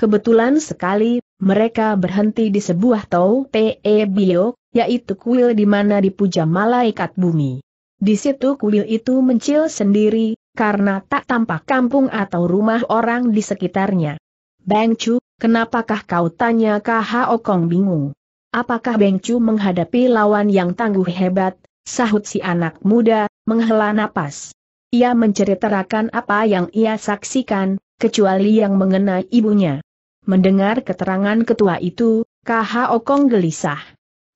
Kebetulan sekali, mereka berhenti di sebuah tau P.E. Bio, yaitu kuil di mana dipuja malaikat bumi. Di situ kuil itu mencil sendiri, karena tak tampak kampung atau rumah orang di sekitarnya. Beng Chu, kenapakah kau tanya Kah Okong bingung? Apakah Beng Chu menghadapi lawan yang tangguh hebat, sahut si anak muda, menghela napas. Ia menceritakan apa yang ia saksikan, kecuali yang mengenai ibunya. Mendengar keterangan ketua itu, Kah Okong gelisah.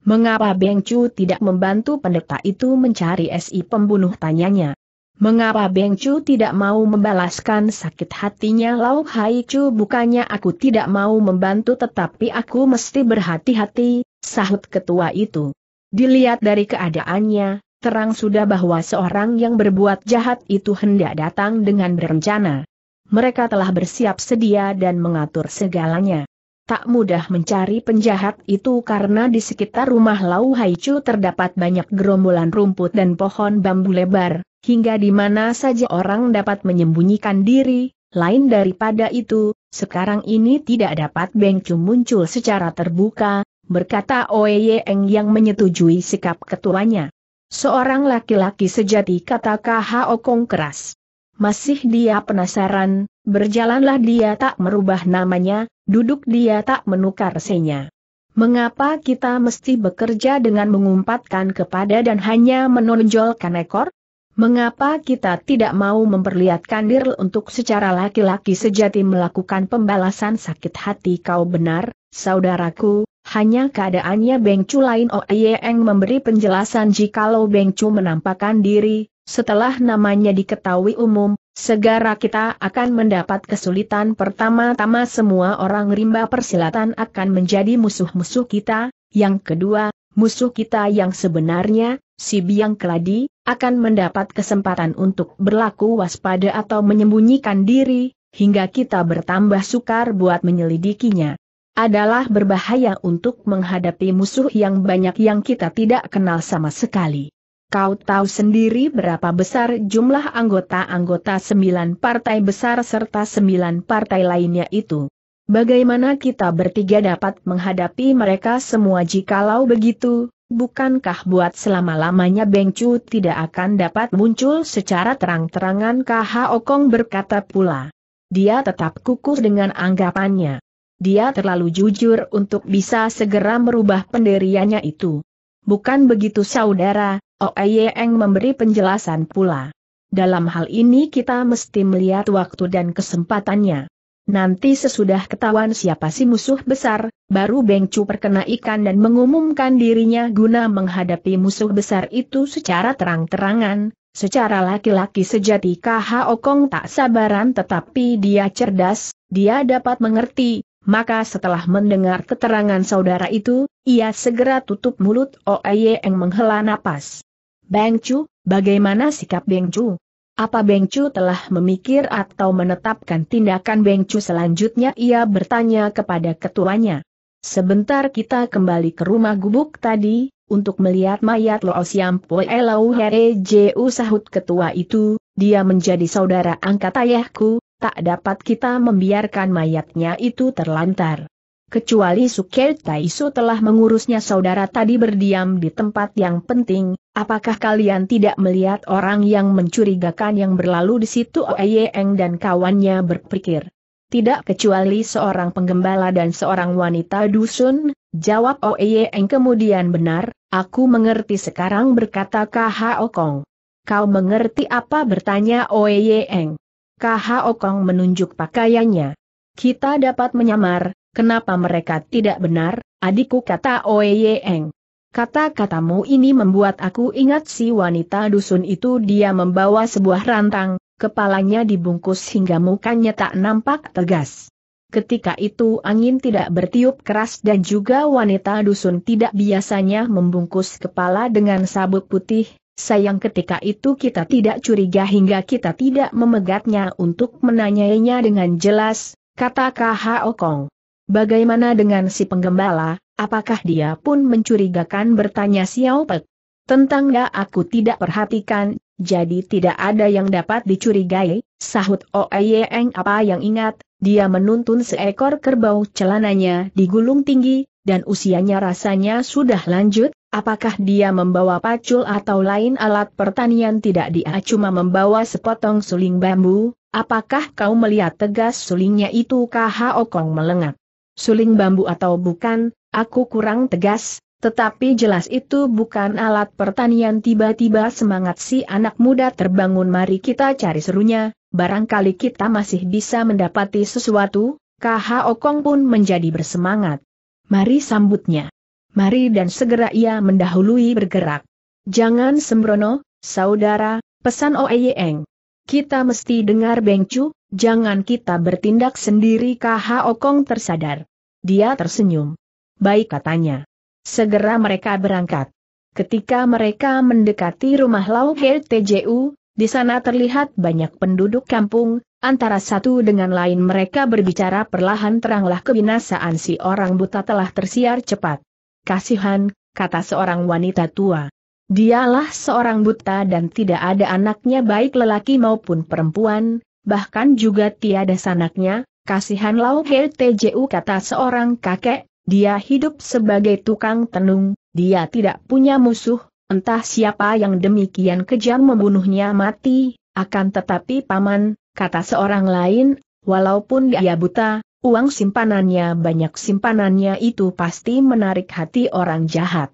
Mengapa Beng Chu tidak membantu pendeta itu mencari SI pembunuh tanyanya? Mengapa Beng Chu tidak mau membalaskan sakit hatinya Lau Hai Chu bukannya aku tidak mau membantu tetapi aku mesti berhati-hati, sahut ketua itu. Dilihat dari keadaannya, terang sudah bahwa seorang yang berbuat jahat itu hendak datang dengan berencana. Mereka telah bersiap sedia dan mengatur segalanya. Tak mudah mencari penjahat itu karena di sekitar rumah Lau Hai Chu terdapat banyak gerombolan rumput dan pohon bambu lebar Hingga di mana saja orang dapat menyembunyikan diri, lain daripada itu, sekarang ini tidak dapat Beng muncul secara terbuka, berkata Oe yang menyetujui sikap ketuanya. Seorang laki-laki sejati kata Hao Kong keras. Masih dia penasaran, berjalanlah dia tak merubah namanya, duduk dia tak menukar senya. Mengapa kita mesti bekerja dengan mengumpatkan kepada dan hanya menonjolkan ekor? Mengapa kita tidak mau memperlihatkan diri untuk secara laki-laki sejati melakukan pembalasan sakit hati kau benar, saudaraku, hanya keadaannya Beng Chu lain Oeyeng oh, memberi penjelasan jikalau Beng Chu menampakkan diri, setelah namanya diketahui umum, segera kita akan mendapat kesulitan pertama-tama semua orang rimba persilatan akan menjadi musuh-musuh kita, yang kedua, musuh kita yang sebenarnya, si biang keladi, akan mendapat kesempatan untuk berlaku waspada atau menyembunyikan diri, hingga kita bertambah sukar buat menyelidikinya. Adalah berbahaya untuk menghadapi musuh yang banyak yang kita tidak kenal sama sekali. Kau tahu sendiri berapa besar jumlah anggota-anggota sembilan partai besar serta sembilan partai lainnya itu. Bagaimana kita bertiga dapat menghadapi mereka semua jikalau begitu, Bukankah buat selama-lamanya Beng Chu tidak akan dapat muncul secara terang-terangan KH Okong berkata pula. Dia tetap kukuh dengan anggapannya. Dia terlalu jujur untuk bisa segera merubah pendiriannya itu. Bukan begitu saudara, Oeyeng memberi penjelasan pula. Dalam hal ini kita mesti melihat waktu dan kesempatannya. Nanti sesudah ketahuan siapa si musuh besar, baru Beng Chu perkena ikan dan mengumumkan dirinya guna menghadapi musuh besar itu secara terang-terangan, secara laki-laki sejati KH Okong tak sabaran tetapi dia cerdas, dia dapat mengerti, maka setelah mendengar keterangan saudara itu, ia segera tutup mulut OAY yang menghela napas. Beng Chu, bagaimana sikap Beng Chu? Apa Bengcu telah memikir atau menetapkan tindakan Bengcu selanjutnya? Ia bertanya kepada ketuanya. Sebentar kita kembali ke rumah gubuk tadi, untuk melihat mayat Lo Siampoe Lau Here sahut ketua itu, dia menjadi saudara angkat ayahku, tak dapat kita membiarkan mayatnya itu terlantar. Kecuali Suker Taisu telah mengurusnya saudara tadi berdiam di tempat yang penting, apakah kalian tidak melihat orang yang mencurigakan yang berlalu di situ Oeyeng dan kawannya berpikir. Tidak kecuali seorang penggembala dan seorang wanita dusun, jawab Oeyeng kemudian benar, aku mengerti sekarang berkata KH Ong. Kau mengerti apa bertanya Oeyeng. KH Ong menunjuk pakaiannya. Kita dapat menyamar, Kenapa mereka tidak benar, adikku kata Oye Kata-katamu ini membuat aku ingat si wanita dusun itu dia membawa sebuah rantang, kepalanya dibungkus hingga mukanya tak nampak tegas. Ketika itu angin tidak bertiup keras dan juga wanita dusun tidak biasanya membungkus kepala dengan sabuk putih, sayang ketika itu kita tidak curiga hingga kita tidak memegatnya untuk menanyainya dengan jelas, kata K.H. Okong. Bagaimana dengan si penggembala, apakah dia pun mencurigakan bertanya Xiao Pek? Tentang dia aku tidak perhatikan, jadi tidak ada yang dapat dicurigai, sahut Oeyeng apa yang ingat, dia menuntun seekor kerbau celananya digulung tinggi, dan usianya rasanya sudah lanjut, apakah dia membawa pacul atau lain alat pertanian tidak dia cuma membawa sepotong suling bambu, apakah kau melihat tegas sulingnya itu Okong melengak suling bambu atau bukan, aku kurang tegas, tetapi jelas itu bukan alat pertanian tiba-tiba semangat si anak muda terbangun mari kita cari serunya, barangkali kita masih bisa mendapati sesuatu, KH Okong pun menjadi bersemangat. Mari sambutnya. Mari dan segera ia mendahului bergerak. Jangan sembrono, saudara, pesan Oeyeng. Kita mesti dengar Bengcu, Jangan kita bertindak sendiri Kha Okong tersadar. Dia tersenyum. Baik katanya. Segera mereka berangkat. Ketika mereka mendekati rumah Lau He TJU, di sana terlihat banyak penduduk kampung, antara satu dengan lain mereka berbicara perlahan teranglah kebinasaan si orang buta telah tersiar cepat. Kasihan, kata seorang wanita tua. Dialah seorang buta dan tidak ada anaknya baik lelaki maupun perempuan, bahkan juga tiada sanaknya, kasihan Lau He Tju kata seorang kakek, dia hidup sebagai tukang tenung, dia tidak punya musuh, entah siapa yang demikian kejam membunuhnya mati, akan tetapi paman, kata seorang lain, walaupun dia buta, uang simpanannya banyak simpanannya itu pasti menarik hati orang jahat.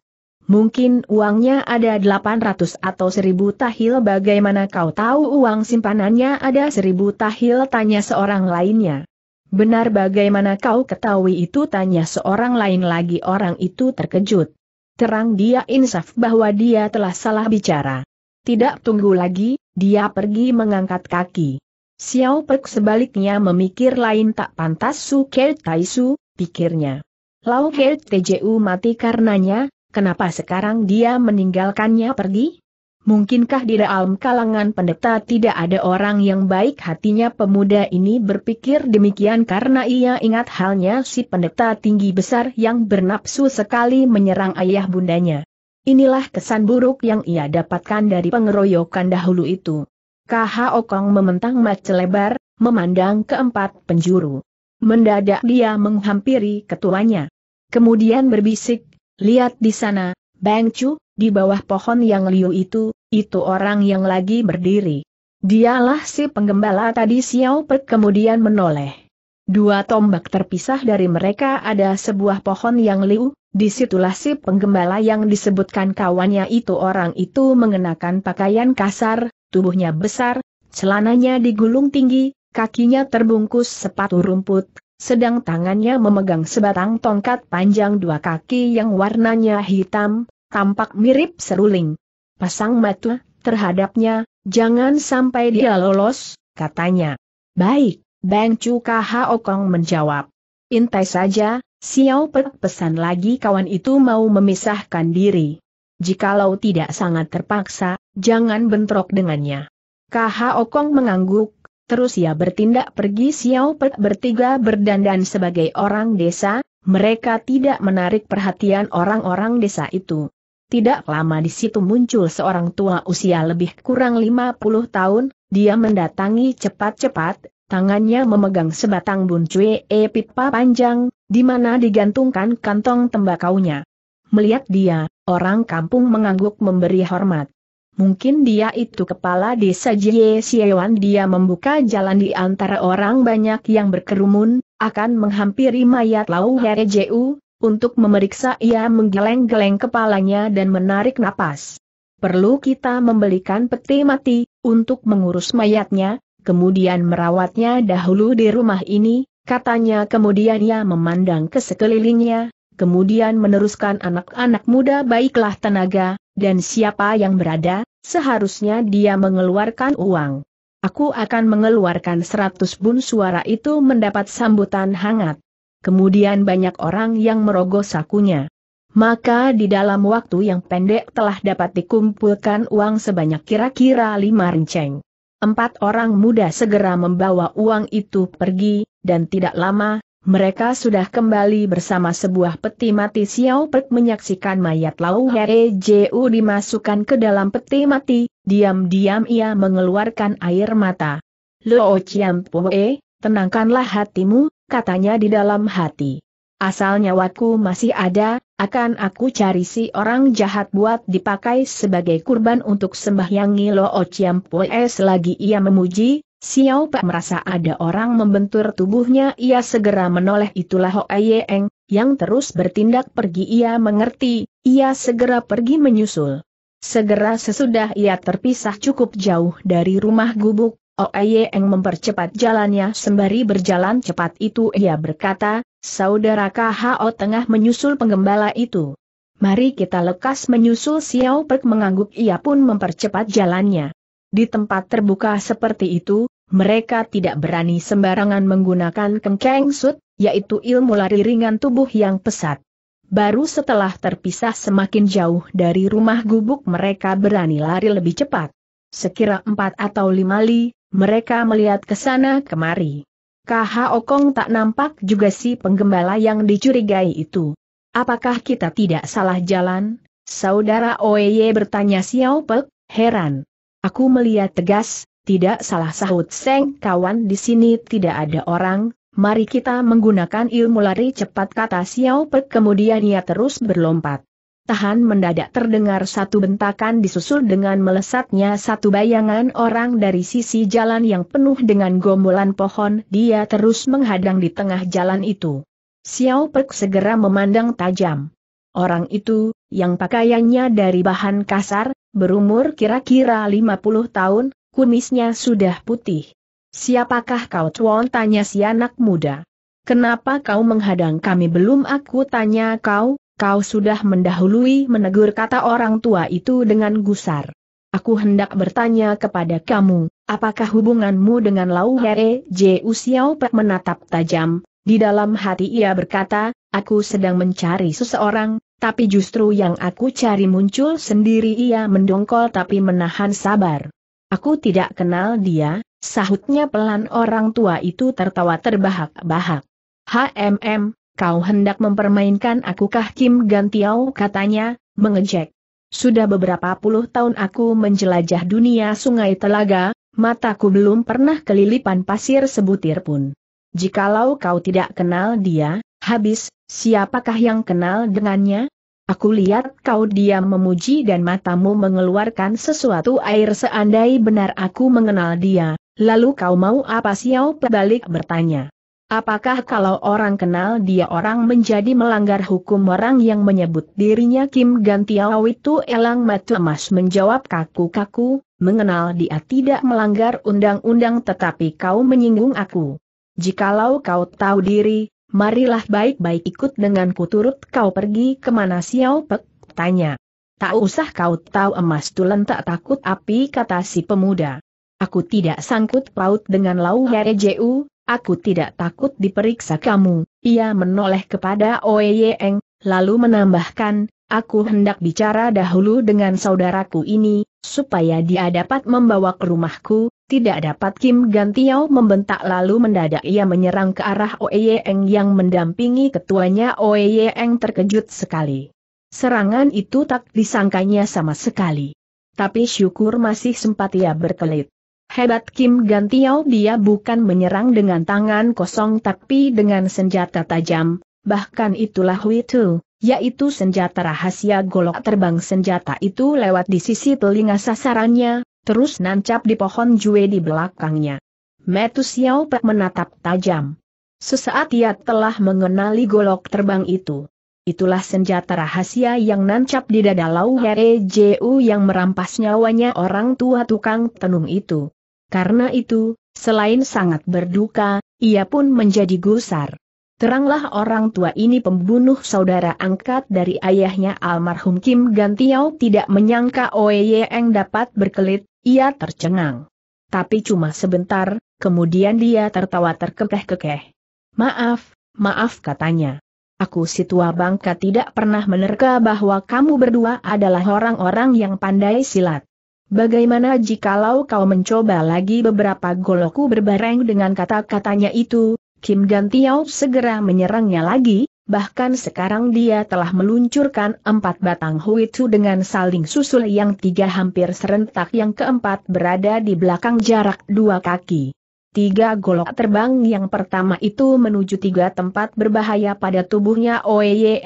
Mungkin uangnya ada 800 atau 1000 tahil bagaimana kau tahu uang simpanannya ada 1000 tahil tanya seorang lainnya. Benar bagaimana kau ketahui itu tanya seorang lain lagi orang itu terkejut. Terang dia insaf bahwa dia telah salah bicara. Tidak tunggu lagi, dia pergi mengangkat kaki. Xiao Pek sebaliknya memikir lain tak pantas Su Tai Su, pikirnya. Lau Tju mati karenanya, Kenapa sekarang dia meninggalkannya pergi? Mungkinkah di dalam kalangan pendeta tidak ada orang yang baik hatinya pemuda ini berpikir demikian karena ia ingat halnya si pendeta tinggi besar yang bernapsu sekali menyerang ayah bundanya. Inilah kesan buruk yang ia dapatkan dari pengeroyokan dahulu itu. KH Okong mementang mat lebar, memandang keempat penjuru. Mendadak dia menghampiri ketuanya. Kemudian berbisik, Lihat di sana, Bang Chu, di bawah pohon yang liu itu, itu orang yang lagi berdiri. Dialah si penggembala tadi Xiao Pek kemudian menoleh. Dua tombak terpisah dari mereka ada sebuah pohon yang liu, disitulah si penggembala yang disebutkan kawannya itu orang itu mengenakan pakaian kasar, tubuhnya besar, celananya digulung tinggi, kakinya terbungkus sepatu rumput, sedang tangannya memegang sebatang tongkat panjang dua kaki yang warnanya hitam, tampak mirip seruling. Pasang mata terhadapnya, jangan sampai dia lolos, katanya. Baik, Bang Cuka Haokong menjawab. Intai saja, Xiao Pek pesan lagi kawan itu mau memisahkan diri. Jikalau tidak sangat terpaksa, jangan bentrok dengannya. Kaha Okong mengangguk, Terus ia bertindak pergi Xiao Pe bertiga berdandan sebagai orang desa, mereka tidak menarik perhatian orang-orang desa itu. Tidak lama di situ muncul seorang tua usia lebih kurang 50 tahun, dia mendatangi cepat-cepat, tangannya memegang sebatang buncue e pipa panjang, di mana digantungkan kantong tembakaunya. Melihat dia, orang kampung mengangguk memberi hormat. Mungkin dia itu kepala desa Jie Siewan dia membuka jalan di antara orang banyak yang berkerumun, akan menghampiri mayat Lau Here Jeu, untuk memeriksa ia menggeleng-geleng kepalanya dan menarik napas. Perlu kita membelikan peti mati, untuk mengurus mayatnya, kemudian merawatnya dahulu di rumah ini, katanya kemudian ia memandang ke sekelilingnya, kemudian meneruskan anak-anak muda baiklah tenaga, dan siapa yang berada, seharusnya dia mengeluarkan uang. Aku akan mengeluarkan seratus bun suara itu mendapat sambutan hangat. Kemudian banyak orang yang merogoh sakunya. Maka di dalam waktu yang pendek telah dapat dikumpulkan uang sebanyak kira-kira lima renceng. Empat orang muda segera membawa uang itu pergi, dan tidak lama, mereka sudah kembali bersama sebuah peti mati Xiao Pek menyaksikan mayat Lau Hee Ju dimasukkan ke dalam peti mati, diam-diam ia mengeluarkan air mata. Luo Chiam Poe, tenangkanlah hatimu, katanya di dalam hati. Asal nyawaku masih ada, akan aku cari si orang jahat buat dipakai sebagai kurban untuk sembahyangi Lo Chiam Poe selagi ia memuji, Xiao Pak merasa ada orang membentur tubuhnya ia segera menoleh itulah Hoa Eng, yang terus bertindak pergi ia mengerti, ia segera pergi menyusul. Segera sesudah ia terpisah cukup jauh dari rumah gubuk, Hoa Eng mempercepat jalannya sembari berjalan cepat itu ia berkata, Saudara KHO tengah menyusul penggembala itu. Mari kita lekas menyusul Xiao Pek mengangguk ia pun mempercepat jalannya. Di tempat terbuka seperti itu, mereka tidak berani sembarangan menggunakan kengkeng sut, yaitu ilmu lari ringan tubuh yang pesat. Baru setelah terpisah semakin jauh dari rumah gubuk mereka berani lari lebih cepat. Sekira empat atau lima li, mereka melihat ke sana kemari. KH Okong tak nampak juga si penggembala yang dicurigai itu. Apakah kita tidak salah jalan? Saudara Oye bertanya Xiao Pek, heran. Aku melihat tegas, tidak salah sahut Seng kawan di sini tidak ada orang, mari kita menggunakan ilmu lari cepat kata Xiao Pek kemudian ia terus berlompat. Tahan mendadak terdengar satu bentakan disusul dengan melesatnya satu bayangan orang dari sisi jalan yang penuh dengan gombolan pohon dia terus menghadang di tengah jalan itu. Xiao Pek segera memandang tajam. Orang itu, yang pakaiannya dari bahan kasar, berumur kira-kira 50 tahun, kumisnya sudah putih. Siapakah kau tuan tanya si anak muda? Kenapa kau menghadang kami belum aku tanya kau, kau sudah mendahului menegur kata orang tua itu dengan gusar. Aku hendak bertanya kepada kamu, apakah hubunganmu dengan Lau Here Jiu Xiao Pe menatap tajam, di dalam hati ia berkata, aku sedang mencari seseorang, tapi justru yang aku cari muncul sendiri ia mendongkol tapi menahan sabar. Aku tidak kenal dia, sahutnya pelan orang tua itu tertawa terbahak-bahak. HMM, kau hendak mempermainkan akukah Kim Gantiau katanya, mengejek. Sudah beberapa puluh tahun aku menjelajah dunia sungai telaga, mataku belum pernah kelilipan pasir sebutir pun. Jikalau kau tidak kenal dia, habis, siapakah yang kenal dengannya? Aku lihat kau diam memuji dan matamu mengeluarkan sesuatu air seandai benar aku mengenal dia, lalu kau mau apa siau? balik bertanya. Apakah kalau orang kenal dia orang menjadi melanggar hukum orang yang menyebut dirinya Kim Gantiao itu elang mata emas menjawab kaku-kaku, mengenal dia tidak melanggar undang-undang tetapi kau menyinggung aku. Jikalau kau tahu diri, marilah baik-baik ikut dengan kuturut kau pergi kemana Xiao Pek, tanya. Tak usah kau tahu emas tulen tak takut api kata si pemuda. Aku tidak sangkut paut dengan Lau Herejeu, aku tidak takut diperiksa kamu. Ia menoleh kepada Oe lalu menambahkan, aku hendak bicara dahulu dengan saudaraku ini, supaya dia dapat membawa ke rumahku, tidak dapat Kim Gantiao membentak lalu mendadak ia menyerang ke arah Oeyeng yang mendampingi ketuanya Oeyeng terkejut sekali. Serangan itu tak disangkanya sama sekali. Tapi syukur masih sempat ia berkelit. Hebat Kim Gantiao dia bukan menyerang dengan tangan kosong tapi dengan senjata tajam, bahkan itulah Witu, yaitu senjata rahasia golok terbang senjata itu lewat di sisi telinga sasarannya, terus nancap di pohon jue di belakangnya. Metu Xiao Pek menatap tajam. Sesaat ia telah mengenali golok terbang itu. Itulah senjata rahasia yang nancap di dada Lau Jeu yang merampas nyawanya orang tua tukang tenung itu. Karena itu, selain sangat berduka, ia pun menjadi gusar. Teranglah orang tua ini pembunuh saudara angkat dari ayahnya almarhum Kim Gantiau tidak menyangka Oye Yeeng dapat berkelit, ia tercengang. Tapi cuma sebentar, kemudian dia tertawa terkekeh-kekeh. Maaf, maaf katanya. Aku si tua bangka tidak pernah menerka bahwa kamu berdua adalah orang-orang yang pandai silat. Bagaimana jikalau kau mencoba lagi beberapa goloku berbareng dengan kata-katanya itu, Kim Gantiau segera menyerangnya lagi, Bahkan sekarang dia telah meluncurkan empat batang huitu dengan saling susul yang tiga hampir serentak yang keempat berada di belakang jarak dua kaki. Tiga golok terbang yang pertama itu menuju tiga tempat berbahaya pada tubuhnya Oye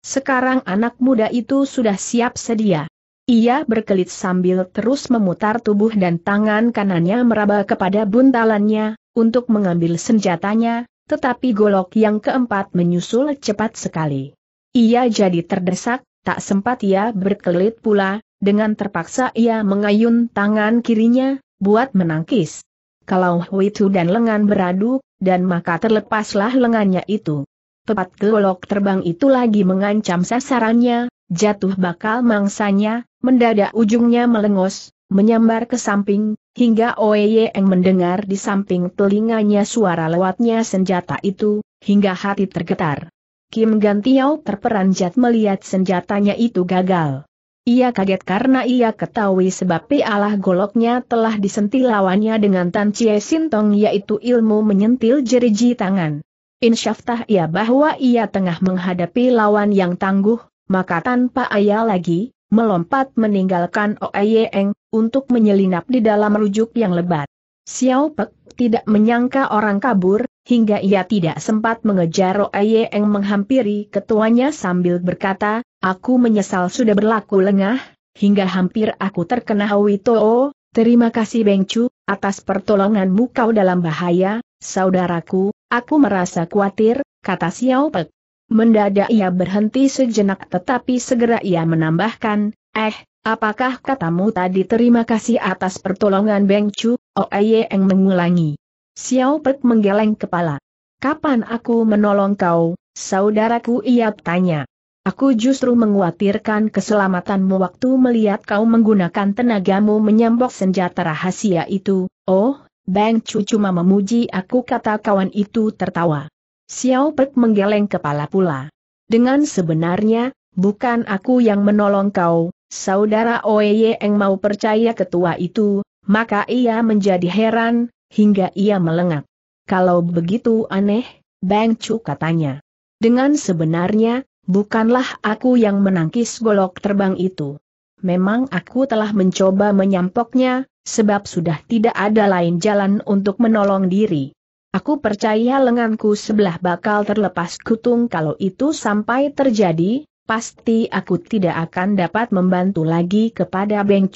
Sekarang anak muda itu sudah siap sedia. Ia berkelit sambil terus memutar tubuh dan tangan kanannya meraba kepada buntalannya, untuk mengambil senjatanya, tetapi golok yang keempat menyusul cepat sekali. Ia jadi terdesak, tak sempat ia berkelit pula, dengan terpaksa ia mengayun tangan kirinya, buat menangkis. Kalau Huitu dan lengan beradu, dan maka terlepaslah lengannya itu. Tepat golok terbang itu lagi mengancam sasarannya, jatuh bakal mangsanya, mendadak ujungnya melengos, menyambar ke samping, Hingga Oeyeng mendengar di samping telinganya suara lewatnya senjata itu, hingga hati tergetar. Kim Gantiau terperanjat melihat senjatanya itu gagal. Ia kaget karena ia ketahui sebab pialah goloknya telah disentil lawannya dengan Tan Chie Sintong yaitu ilmu menyentil jeriji tangan. Insyaftah ia bahwa ia tengah menghadapi lawan yang tangguh, maka tanpa ayah lagi, melompat meninggalkan Oeyeng, Eng untuk menyelinap di dalam rujuk yang lebat. Xiao Pek tidak menyangka orang kabur, hingga ia tidak sempat mengejar Oeyeng Eng menghampiri ketuanya sambil berkata, aku menyesal sudah berlaku lengah, hingga hampir aku terkena Witoo, terima kasih Beng Chu, atas pertolonganmu kau dalam bahaya, saudaraku, aku merasa khawatir, kata Xiao Pek. Mendadak ia berhenti sejenak tetapi segera ia menambahkan, eh, apakah katamu tadi terima kasih atas pertolongan Beng Chu, Oeye oh, eng mengulangi. Xiao Pek menggeleng kepala. Kapan aku menolong kau, saudaraku ia tanya. Aku justru menguatirkan keselamatanmu waktu melihat kau menggunakan tenagamu menyambok senjata rahasia itu, oh, Beng Chu cuma memuji aku kata kawan itu tertawa. Xiao Pek menggeleng kepala pula. Dengan sebenarnya, bukan aku yang menolong kau, saudara Oye. Eng mau percaya ketua itu, maka ia menjadi heran, hingga ia melengak. Kalau begitu aneh, Bang Chu katanya. Dengan sebenarnya, bukanlah aku yang menangkis golok terbang itu. Memang aku telah mencoba menyampoknya, sebab sudah tidak ada lain jalan untuk menolong diri. Aku percaya lenganku sebelah bakal terlepas kutung kalau itu sampai terjadi, pasti aku tidak akan dapat membantu lagi kepada Beng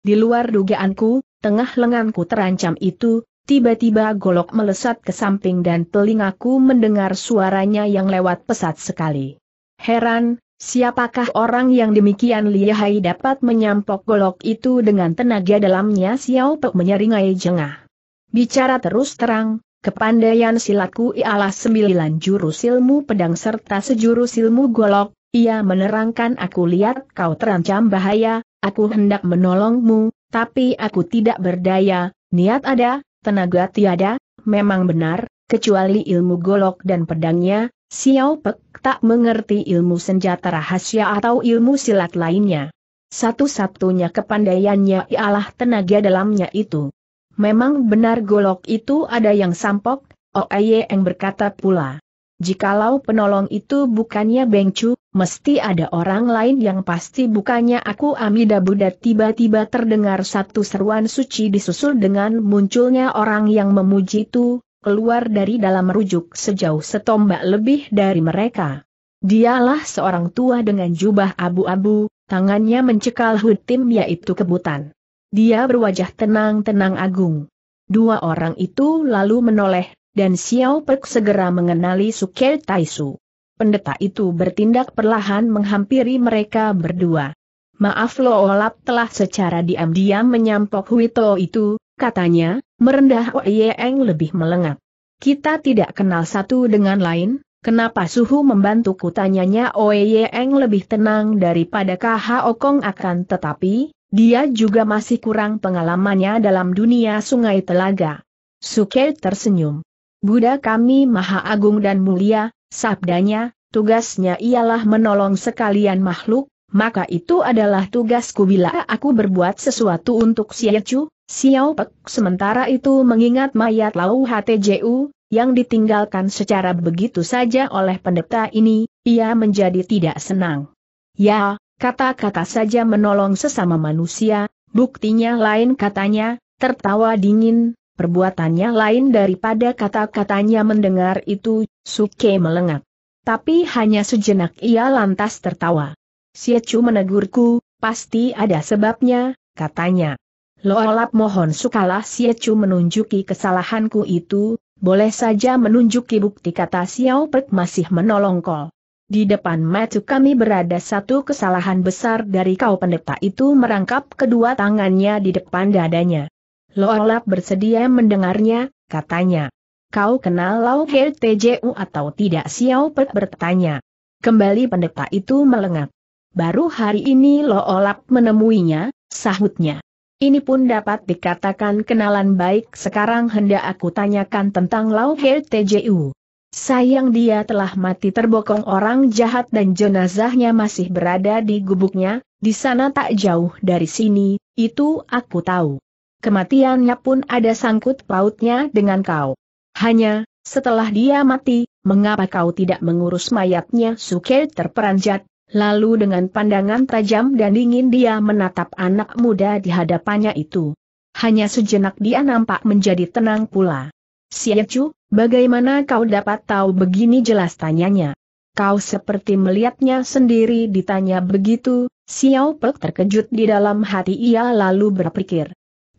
Di luar dugaanku, tengah lenganku terancam itu, tiba-tiba golok melesat ke samping dan telingaku mendengar suaranya yang lewat pesat sekali. Heran, siapakah orang yang demikian lihai dapat menyampok golok itu dengan tenaga dalamnya Xiao Pe menyeringai jengah. Bicara terus terang, Kepandaian silatku ialah sembilan jurus ilmu pedang serta sejurus ilmu golok, ia menerangkan aku lihat kau terancam bahaya, aku hendak menolongmu, tapi aku tidak berdaya, niat ada, tenaga tiada, memang benar, kecuali ilmu golok dan pedangnya, Xiao Pek tak mengerti ilmu senjata rahasia atau ilmu silat lainnya. Satu-satunya kepandaiannya ialah tenaga dalamnya itu. Memang benar golok itu ada yang sampok, oh yang berkata pula. Jikalau penolong itu bukannya Bengcu, mesti ada orang lain yang pasti bukannya aku Amida Buddha tiba-tiba terdengar satu seruan suci disusul dengan munculnya orang yang memuji itu, keluar dari dalam rujuk sejauh setombak lebih dari mereka. Dialah seorang tua dengan jubah abu-abu, tangannya mencekal hutim yaitu kebutan. Dia berwajah tenang-tenang agung. Dua orang itu lalu menoleh, dan Xiao Pek segera mengenali Suker Taisu. Pendeta itu bertindak perlahan menghampiri mereka berdua. Maaf Lo Olap telah secara diam-diam menyampok Huito itu, katanya, merendah Oyeeng lebih melengak. Kita tidak kenal satu dengan lain, kenapa Suhu membantuku tanyanya Oyeeng lebih tenang daripada Kha Okong akan tetapi, dia juga masih kurang pengalamannya dalam dunia sungai telaga. Suke tersenyum. Buddha kami maha agung dan mulia, sabdanya, tugasnya ialah menolong sekalian makhluk, maka itu adalah tugasku bila aku berbuat sesuatu untuk Siecu, Xiao Pek sementara itu mengingat mayat Lau HTJU, yang ditinggalkan secara begitu saja oleh pendeta ini, ia menjadi tidak senang. Ya, Kata-kata saja menolong sesama manusia, buktinya lain katanya, tertawa dingin, perbuatannya lain daripada kata-katanya mendengar itu, Suke melengak. Tapi hanya sejenak ia lantas tertawa. Siacu menegurku, pasti ada sebabnya, katanya. Lo Loalap mohon sukalah siacu menunjuki kesalahanku itu, boleh saja menunjuki bukti kata Xiao Pek masih menolong kol. Di depan mata kami berada satu kesalahan besar dari kau pendeta itu merangkap kedua tangannya di depan dadanya. Loalap bersedia mendengarnya, katanya. Kau kenal Lau TJU atau tidak Xiao Per bertanya. Kembali pendeta itu melengak. Baru hari ini Loalap menemuinya, sahutnya. Ini pun dapat dikatakan kenalan baik sekarang hendak aku tanyakan tentang Lau TJU. Sayang dia telah mati terbokong orang jahat dan jenazahnya masih berada di gubuknya, di sana tak jauh dari sini, itu aku tahu. Kematiannya pun ada sangkut pautnya dengan kau. Hanya, setelah dia mati, mengapa kau tidak mengurus mayatnya Suke terperanjat, lalu dengan pandangan tajam dan dingin dia menatap anak muda di hadapannya itu. Hanya sejenak dia nampak menjadi tenang pula. Siacu, Bagaimana kau dapat tahu begini jelas tanyanya? Kau seperti melihatnya sendiri ditanya begitu, Xiao Pek terkejut di dalam hati ia lalu berpikir.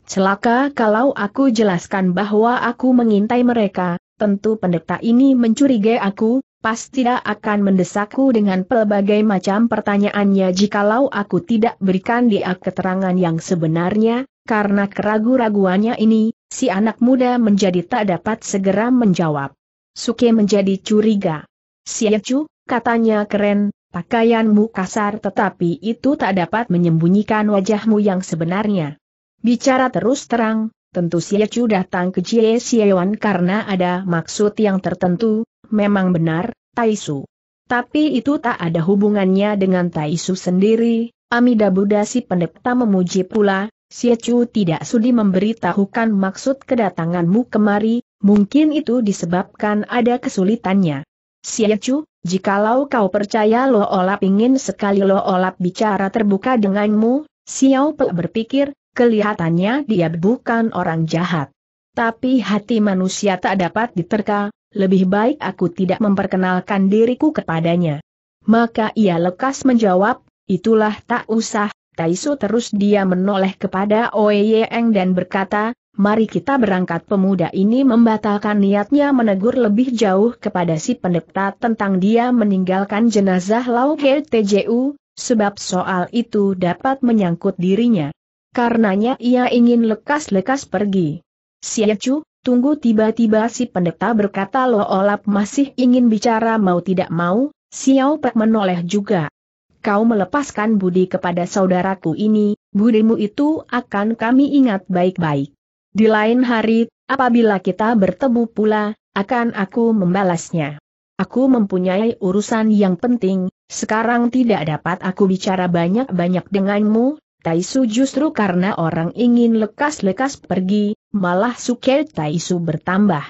Celaka kalau aku jelaskan bahwa aku mengintai mereka, tentu pendeta ini mencurigai aku, pasti tidak akan mendesakku dengan pelbagai macam pertanyaannya jikalau aku tidak berikan dia keterangan yang sebenarnya, karena keragu-raguannya ini, Si anak muda menjadi tak dapat segera menjawab. Suke menjadi curiga. Siacu, katanya keren, pakaianmu kasar tetapi itu tak dapat menyembunyikan wajahmu yang sebenarnya. Bicara terus terang, tentu Siacu datang ke Jie Siewan karena ada maksud yang tertentu, memang benar, Taisu. Tapi itu tak ada hubungannya dengan Taisu sendiri, Amida Buddha si pendeta memuji pula, Siacu tidak sudi memberitahukan maksud kedatanganmu kemari, mungkin itu disebabkan ada kesulitannya. Siacu, jikalau kau percaya Lo Olap ingin sekali Lo Olap bicara terbuka denganmu, Xiao Pe berpikir, kelihatannya dia bukan orang jahat. Tapi hati manusia tak dapat diterka, lebih baik aku tidak memperkenalkan diriku kepadanya. Maka ia lekas menjawab, itulah tak usah, Taisu terus dia menoleh kepada Oeyeng dan berkata, mari kita berangkat pemuda ini membatalkan niatnya menegur lebih jauh kepada si pendeta tentang dia meninggalkan jenazah Lau TJU, sebab soal itu dapat menyangkut dirinya. Karenanya ia ingin lekas-lekas pergi. Siacu, tunggu tiba-tiba si pendeta berkata Lo Olap masih ingin bicara mau tidak mau, Xiao Pek menoleh juga kau melepaskan budi kepada saudaraku ini, budimu itu akan kami ingat baik-baik. Di lain hari, apabila kita bertemu pula, akan aku membalasnya. Aku mempunyai urusan yang penting, sekarang tidak dapat aku bicara banyak-banyak denganmu, Taisu justru karena orang ingin lekas-lekas pergi, malah suket Taisu bertambah.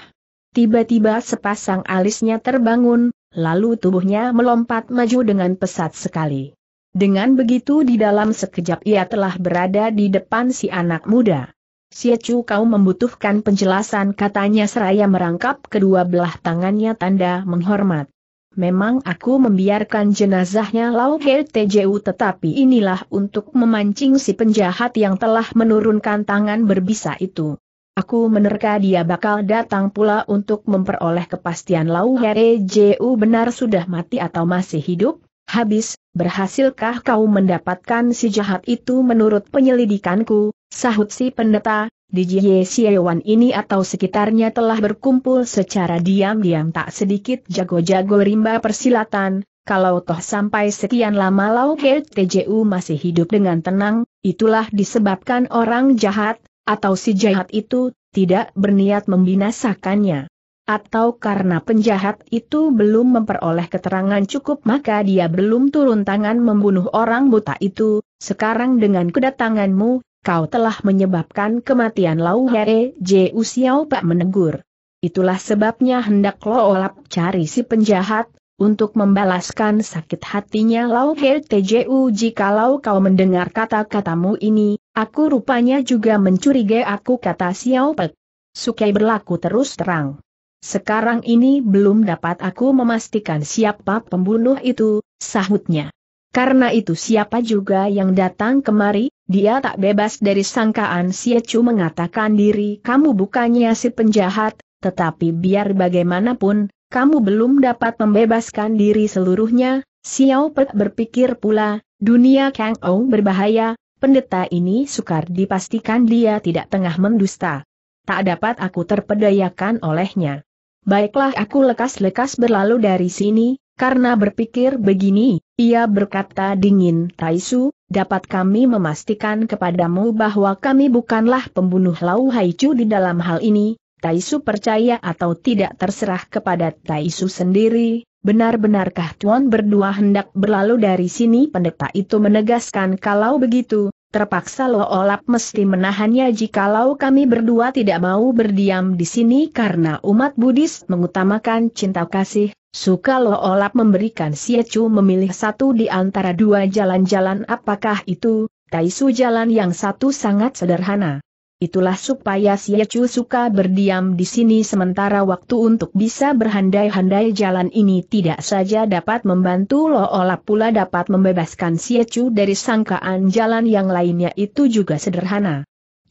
Tiba-tiba sepasang alisnya terbangun, Lalu tubuhnya melompat maju dengan pesat sekali. Dengan begitu di dalam sekejap ia telah berada di depan si anak muda. Siacu, kau membutuhkan penjelasan katanya seraya merangkap kedua belah tangannya tanda menghormat. Memang aku membiarkan jenazahnya Lau TJU tetapi inilah untuk memancing si penjahat yang telah menurunkan tangan berbisa itu. Aku menerka dia bakal datang pula untuk memperoleh kepastian Lau Here benar sudah mati atau masih hidup. Habis, berhasilkah kau mendapatkan si jahat itu menurut penyelidikanku, sahut si pendeta, di Jie Siewan ini atau sekitarnya telah berkumpul secara diam-diam tak sedikit jago-jago rimba persilatan, kalau toh sampai sekian lama Lau Tju masih hidup dengan tenang, itulah disebabkan orang jahat, atau si jahat itu, tidak berniat membinasakannya. Atau karena penjahat itu belum memperoleh keterangan cukup maka dia belum turun tangan membunuh orang buta itu, sekarang dengan kedatanganmu, kau telah menyebabkan kematian Lau Here J. Xiao Pak menegur. Itulah sebabnya hendak lo olap cari si penjahat, untuk membalaskan sakit hatinya Lau Hei Tju jikalau kau mendengar kata-katamu ini, aku rupanya juga mencurigai aku kata Xiao Pek. Sukai berlaku terus terang. Sekarang ini belum dapat aku memastikan siapa pembunuh itu, sahutnya. Karena itu siapa juga yang datang kemari, dia tak bebas dari sangkaan si Ecu mengatakan diri kamu bukannya si penjahat, tetapi biar bagaimanapun, kamu belum dapat membebaskan diri seluruhnya, Xiao Pe berpikir pula, dunia Kang Ou berbahaya, pendeta ini sukar dipastikan dia tidak tengah mendusta. Tak dapat aku terpedayakan olehnya. Baiklah aku lekas-lekas berlalu dari sini, karena berpikir begini, ia berkata dingin Taisu, dapat kami memastikan kepadamu bahwa kami bukanlah pembunuh Lau Haichu di dalam hal ini, Taisu percaya atau tidak terserah kepada Taisu sendiri, benar-benarkah Tuan berdua hendak berlalu dari sini pendeta itu menegaskan kalau begitu, terpaksa Lo Olap mesti menahannya jikalau kami berdua tidak mau berdiam di sini karena umat Buddhis mengutamakan cinta kasih, suka Lo Olap memberikan Siacu memilih satu di antara dua jalan-jalan apakah itu, Taisu jalan yang satu sangat sederhana itulah supaya si Yecu suka berdiam di sini sementara waktu untuk bisa berhandai-handai jalan ini tidak saja dapat membantu Loola pula dapat membebaskan si Yecu dari sangkaan jalan yang lainnya itu juga sederhana.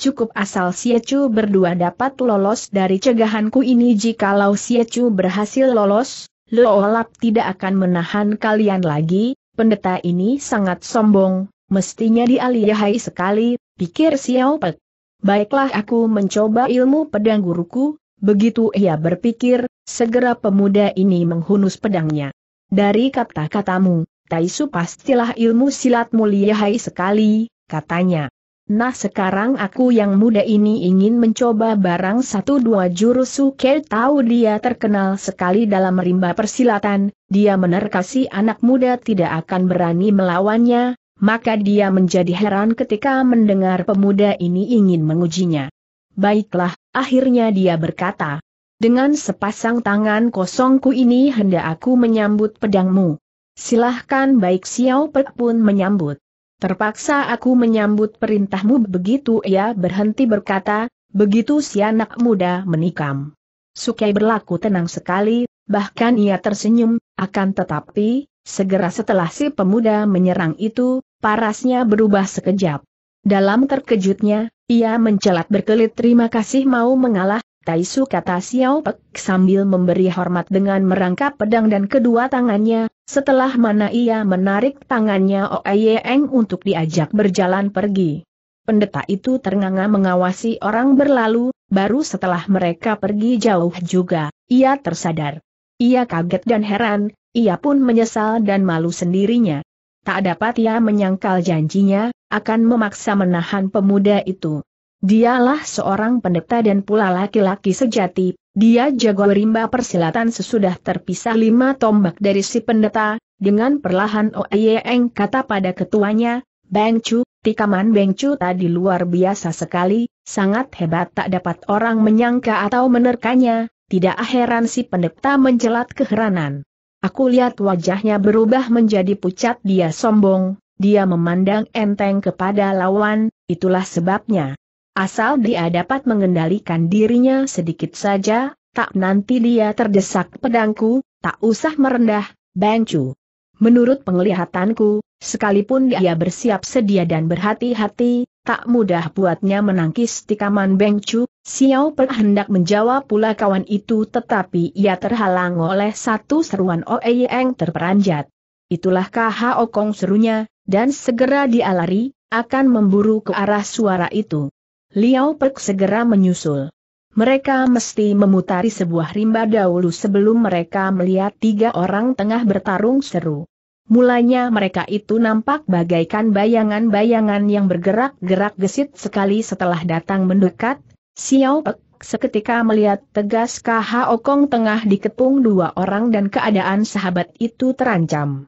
Cukup asal siacu berdua dapat lolos dari cegahanku ini jikalau siacu berhasil lolos, Loolap tidak akan menahan kalian lagi, pendeta ini sangat sombong, mestinya dialihai sekali, pikir Xiao Pek baiklah aku mencoba ilmu pedang guruku, begitu ia berpikir, segera pemuda ini menghunus pedangnya. Dari kata-katamu, Taisu pastilah ilmu silat mulia hai sekali, katanya. Nah sekarang aku yang muda ini ingin mencoba barang satu dua jurus Suke tahu dia terkenal sekali dalam rimba persilatan, dia menerkasi anak muda tidak akan berani melawannya, maka dia menjadi heran ketika mendengar pemuda ini ingin mengujinya. Baiklah, akhirnya dia berkata, dengan sepasang tangan kosongku ini hendak aku menyambut pedangmu. Silahkan baik Xiao Pe pun menyambut. Terpaksa aku menyambut perintahmu begitu ia berhenti berkata, begitu si anak muda menikam. Sukai berlaku tenang sekali, bahkan ia tersenyum, akan tetapi, segera setelah si pemuda menyerang itu, parasnya berubah sekejap. Dalam terkejutnya, ia mencelat berkelit terima kasih mau mengalah, Taisu kata Xiao Pek sambil memberi hormat dengan merangkap pedang dan kedua tangannya, setelah mana ia menarik tangannya Oe Eng untuk diajak berjalan pergi. Pendeta itu ternganga mengawasi orang berlalu, baru setelah mereka pergi jauh juga, ia tersadar. Ia kaget dan heran, ia pun menyesal dan malu sendirinya tak dapat ia menyangkal janjinya, akan memaksa menahan pemuda itu. Dialah seorang pendeta dan pula laki-laki sejati, dia jago rimba persilatan sesudah terpisah lima tombak dari si pendeta, dengan perlahan Oeyeng kata pada ketuanya, Beng Chu, tikaman Beng Chu tadi luar biasa sekali, sangat hebat tak dapat orang menyangka atau menerkanya, tidak heran si pendeta menjelat keheranan. Aku lihat wajahnya berubah menjadi pucat dia sombong, dia memandang enteng kepada lawan, itulah sebabnya. Asal dia dapat mengendalikan dirinya sedikit saja, tak nanti dia terdesak pedangku, tak usah merendah, Bangcu. Menurut penglihatanku, sekalipun dia bersiap sedia dan berhati-hati, tak mudah buatnya menangkis tikaman Bengcu, Xiao Per hendak menjawab pula kawan itu tetapi ia terhalang oleh satu seruan Oe Yang terperanjat. Itulah Kha Kong serunya, dan segera dia lari, akan memburu ke arah suara itu. Liao Pek segera menyusul. Mereka mesti memutari sebuah rimba dahulu sebelum mereka melihat tiga orang tengah bertarung seru. Mulanya mereka itu nampak bagaikan bayangan-bayangan yang bergerak-gerak gesit sekali setelah datang mendekat, Xiao Pek seketika melihat tegas KH Okong tengah dikepung dua orang dan keadaan sahabat itu terancam.